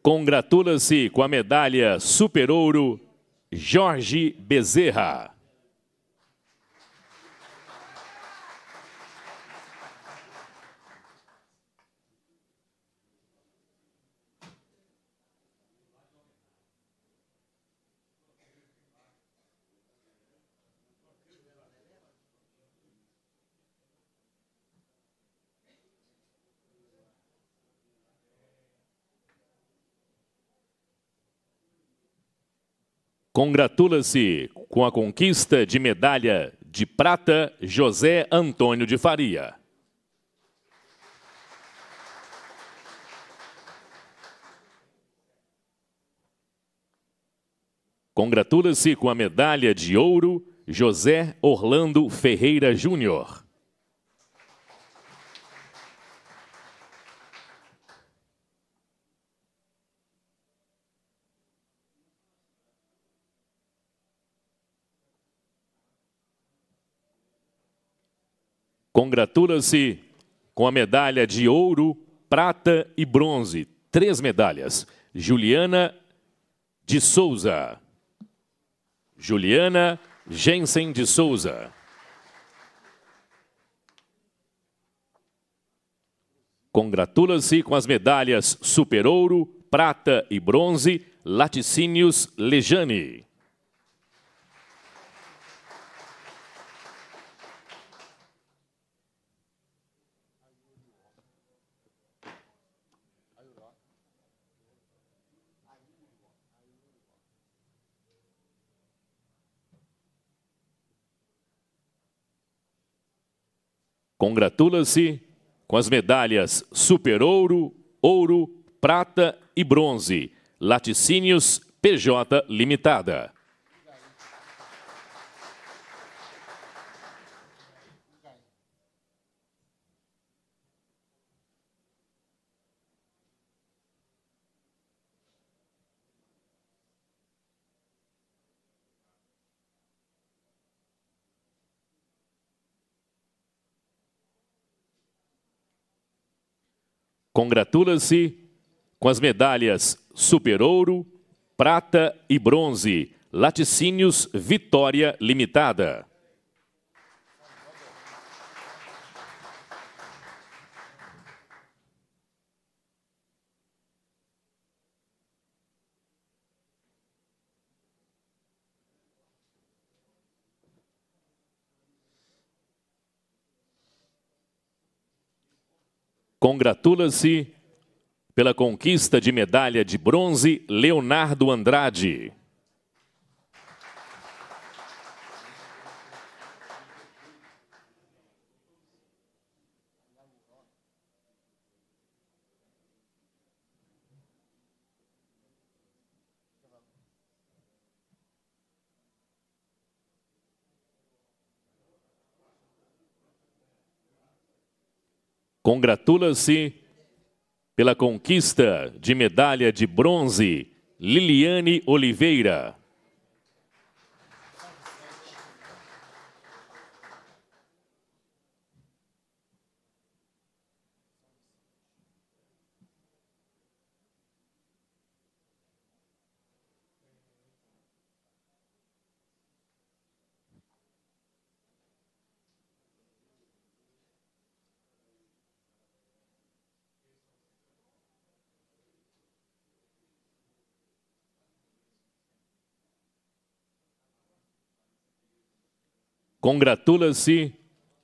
Congratula-se com a medalha Super Ouro Jorge Bezerra. Congratula-se com a conquista de medalha de prata José Antônio de Faria. Congratula-se com a medalha de ouro José Orlando Ferreira Júnior. Congratula-se com a medalha de ouro, prata e bronze. Três medalhas. Juliana de Souza. Juliana Jensen de Souza. Congratula-se com as medalhas Super Ouro, Prata e Bronze, Laticínios Lejane. Congratula-se com as medalhas Super Ouro, Ouro, Prata e Bronze. Laticínios PJ Limitada. Congratula-se com as medalhas Super Ouro, Prata e Bronze, Laticínios Vitória Limitada. Congratula-se pela conquista de medalha de bronze Leonardo Andrade. Congratula-se pela conquista de medalha de bronze Liliane Oliveira. Congratula-se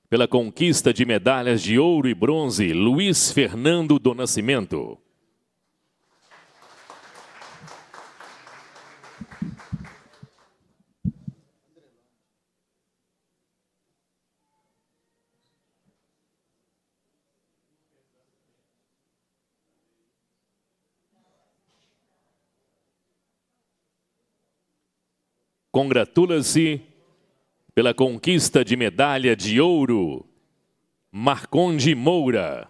pela conquista de medalhas de ouro e bronze Luiz Fernando do Nascimento. Congratula-se pela conquista de medalha de ouro, Marconde Moura.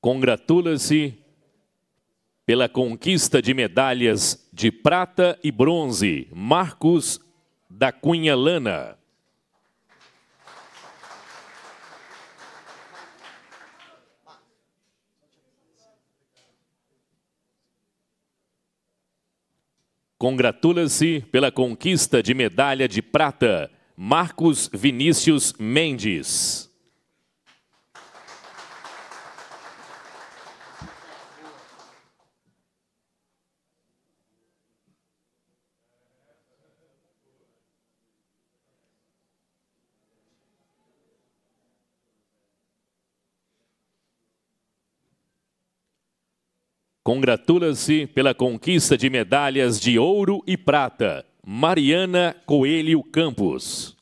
Congratula-se pela conquista de medalhas de prata e bronze, Marcos da Cunha Lana. Congratula-se pela conquista de medalha de prata, Marcos Vinícius Mendes. Congratula-se pela conquista de medalhas de ouro e prata. Mariana Coelho Campos.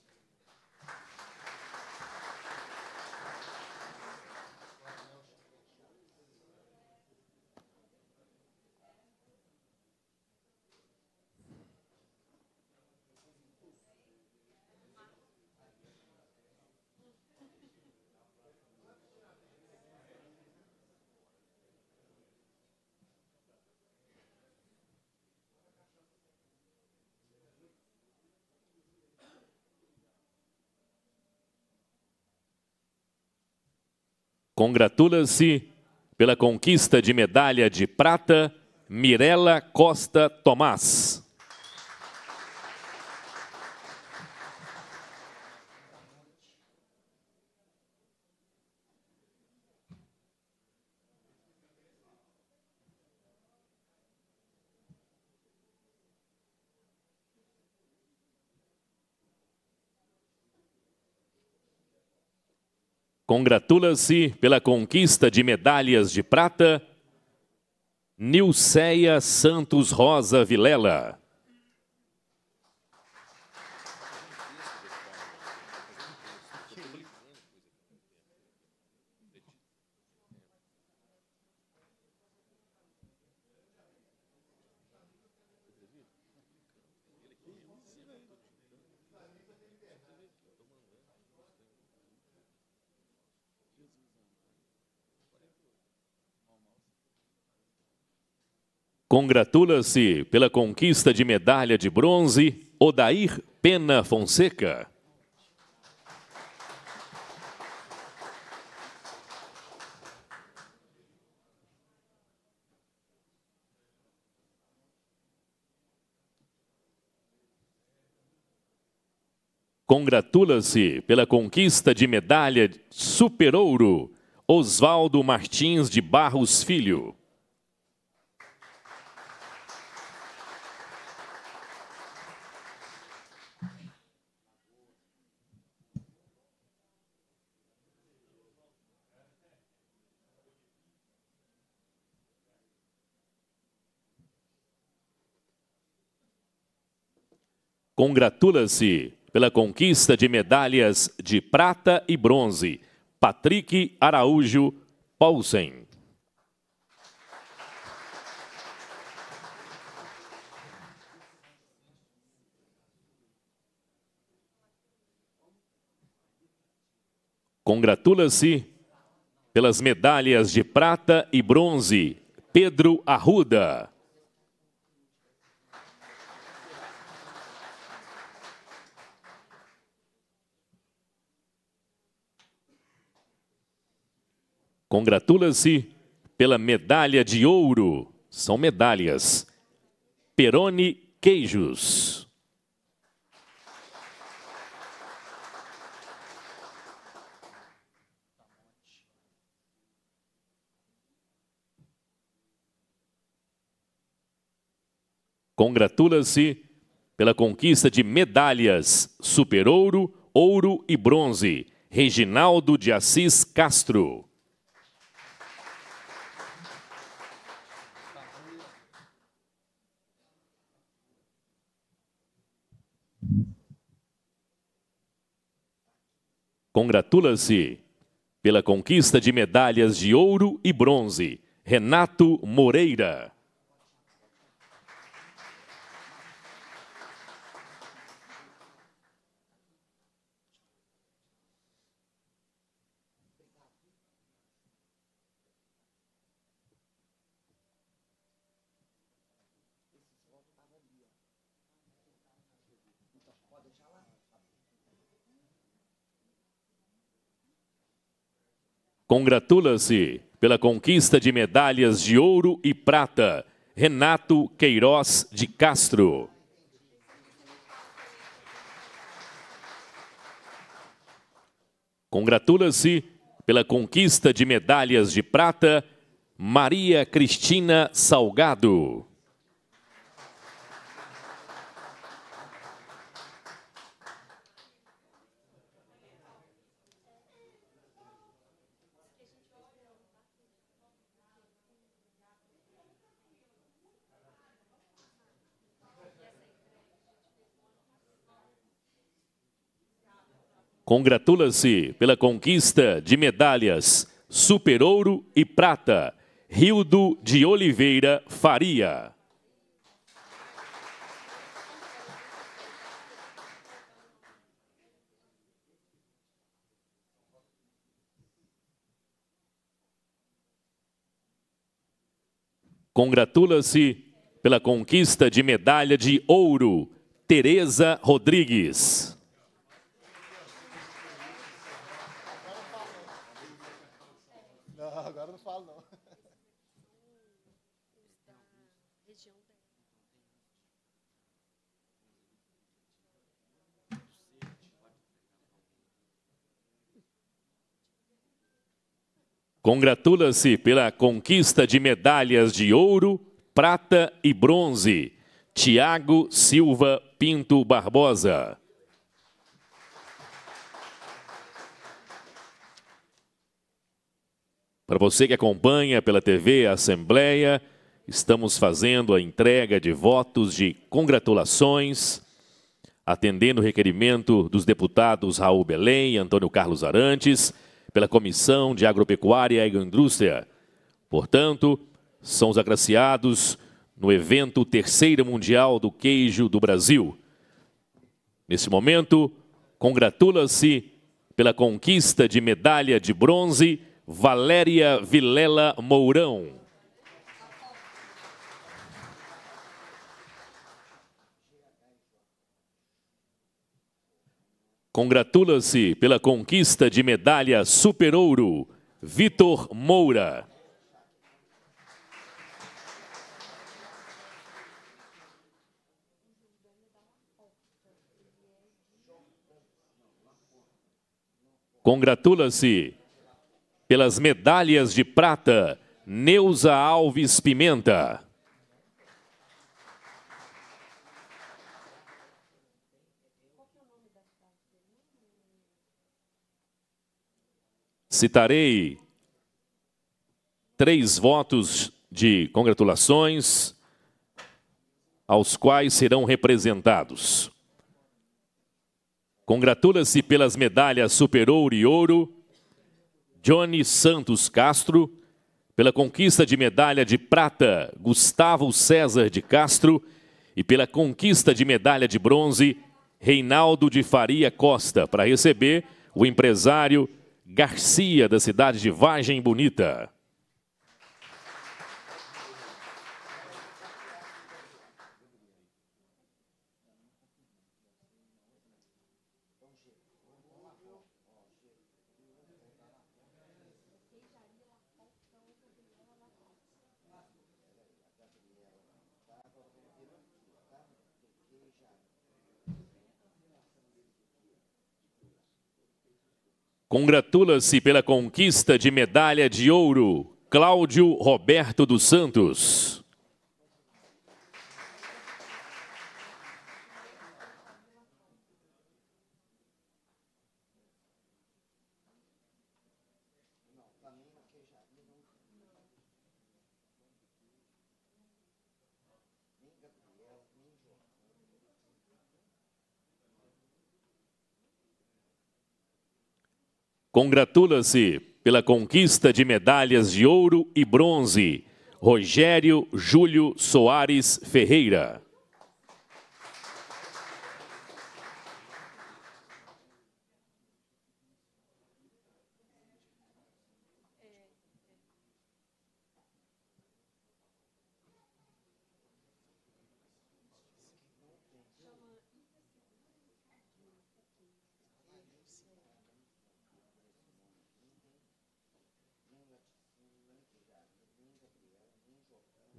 Congratula-se pela conquista de medalha de prata Mirela Costa Tomás. Congratula-se pela conquista de medalhas de prata Nilceia Santos Rosa Vilela. Congratula-se pela conquista de medalha de bronze Odair Pena Fonseca. Congratula-se pela conquista de medalha Super Ouro Oswaldo Martins de Barros Filho. Congratula-se pela conquista de medalhas de prata e bronze. Patrick Araújo Paulsen. Congratula-se pelas medalhas de prata e bronze Pedro Arruda. Congratula-se pela medalha de ouro. São medalhas. Peroni Queijos. Congratula-se pela conquista de medalhas super ouro, ouro e bronze. Reginaldo de Assis Castro. Congratula-se pela conquista de medalhas de ouro e bronze, Renato Moreira. Congratula-se pela conquista de medalhas de ouro e prata, Renato Queiroz de Castro. Congratula-se pela conquista de medalhas de prata, Maria Cristina Salgado. Congratula-se pela conquista de medalhas Super Ouro e Prata, Rildo de Oliveira Faria. Congratula-se pela conquista de medalha de ouro, Tereza Rodrigues. Congratula-se pela conquista de medalhas de ouro, prata e bronze. Tiago Silva Pinto Barbosa. Para você que acompanha pela TV a Assembleia, estamos fazendo a entrega de votos de congratulações, atendendo o requerimento dos deputados Raul Belém e Antônio Carlos Arantes pela Comissão de Agropecuária e Agroindústria. Portanto, são os agraciados no evento Terceira Mundial do Queijo do Brasil. Nesse momento, congratula-se pela conquista de medalha de bronze Valéria Vilela Mourão. Congratula-se pela conquista de medalha Super Ouro, Vitor Moura. Congratula-se pelas medalhas de prata, Neuza Alves Pimenta. Citarei três votos de congratulações aos quais serão representados. Congratula-se pelas medalhas Super Ouro e Ouro, Johnny Santos Castro, pela conquista de medalha de prata, Gustavo César de Castro, e pela conquista de medalha de bronze, Reinaldo de Faria Costa, para receber o empresário Garcia, da cidade de Vargem Bonita. Congratula-se pela conquista de medalha de ouro, Cláudio Roberto dos Santos. Congratula-se pela conquista de medalhas de ouro e bronze. Rogério Júlio Soares Ferreira.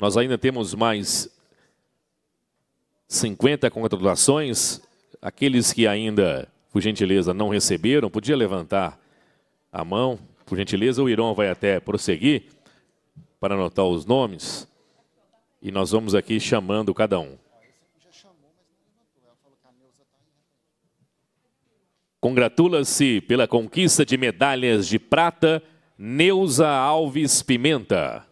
Nós ainda temos mais 50 congratulações. Aqueles que ainda, por gentileza, não receberam, podia levantar a mão. Por gentileza, o Irão vai até prosseguir para anotar os nomes. E nós vamos aqui chamando cada um. Congratula-se pela conquista de medalhas de prata, Neuza Alves Pimenta.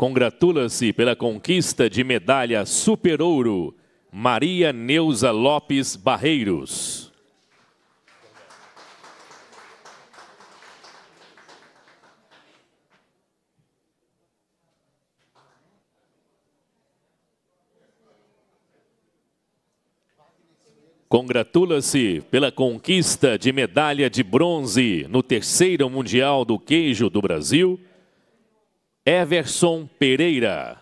Congratula-se pela conquista de medalha Super Ouro, Maria Neuza Lopes Barreiros. Congratula-se pela conquista de medalha de bronze no terceiro Mundial do Queijo do Brasil, Everson Pereira.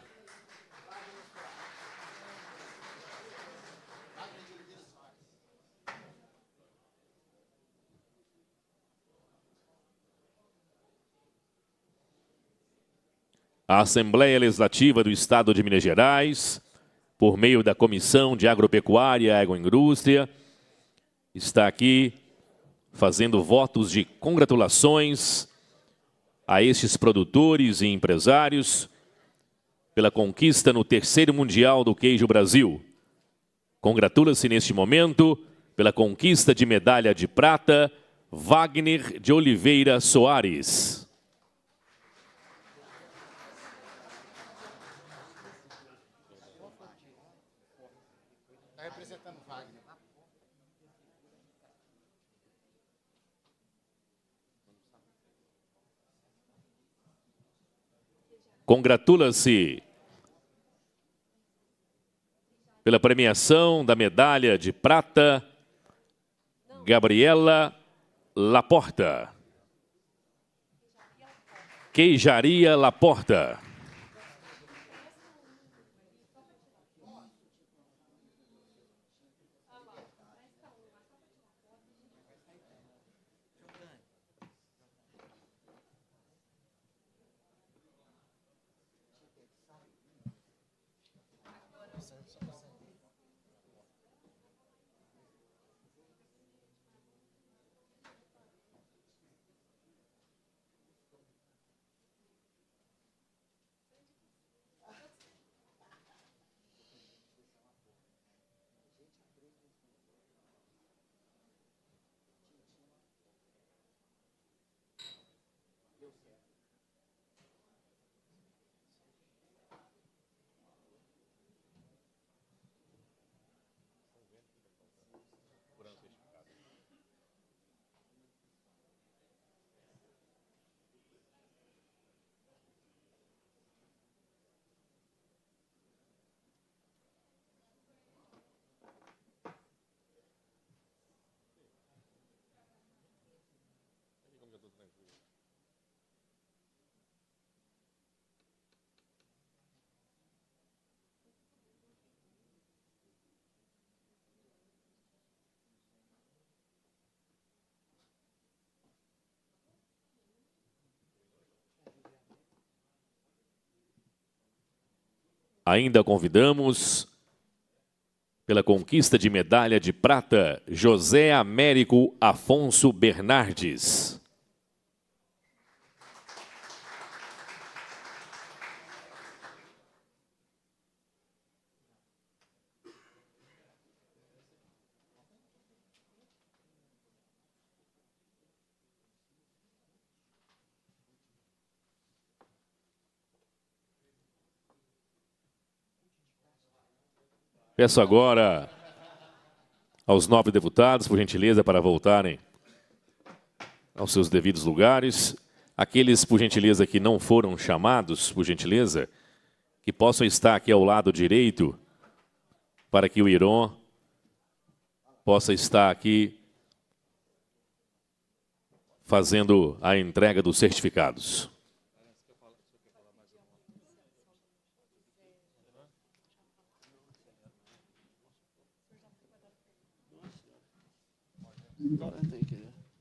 A Assembleia Legislativa do Estado de Minas Gerais, por meio da Comissão de Agropecuária e Agroindústria, está aqui fazendo votos de congratulações a estes produtores e empresários pela conquista no terceiro Mundial do Queijo Brasil. Congratula-se neste momento pela conquista de medalha de prata Wagner de Oliveira Soares. Congratula-se pela premiação da medalha de prata, Gabriela Laporta. Queijaria Laporta. Ainda convidamos pela conquista de medalha de prata José Américo Afonso Bernardes. Peço agora aos nove deputados, por gentileza, para voltarem aos seus devidos lugares. Aqueles, por gentileza, que não foram chamados, por gentileza, que possam estar aqui ao lado direito, para que o Iron possa estar aqui fazendo a entrega dos certificados.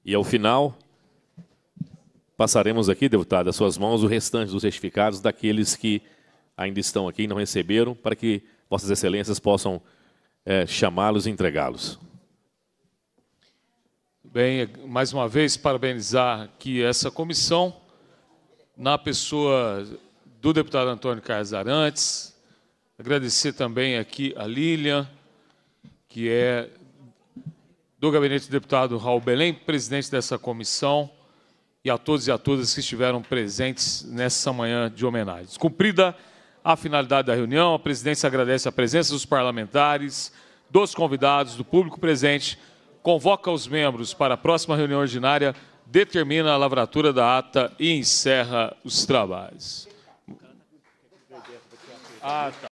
E ao final, passaremos aqui, deputado, às suas mãos o restante dos certificados daqueles que ainda estão aqui e não receberam, para que Vossas Excelências possam é, chamá-los e entregá-los. Bem, mais uma vez, parabenizar aqui essa comissão, na pessoa do deputado Antônio Carlos Arantes, agradecer também aqui a Lilian, que é do gabinete do deputado Raul Belém, presidente dessa comissão, e a todos e a todas que estiveram presentes nessa manhã de homenagens. Cumprida a finalidade da reunião, a presidência agradece a presença dos parlamentares, dos convidados, do público presente, convoca os membros para a próxima reunião ordinária, determina a lavratura da ata e encerra os trabalhos. Ah, tá.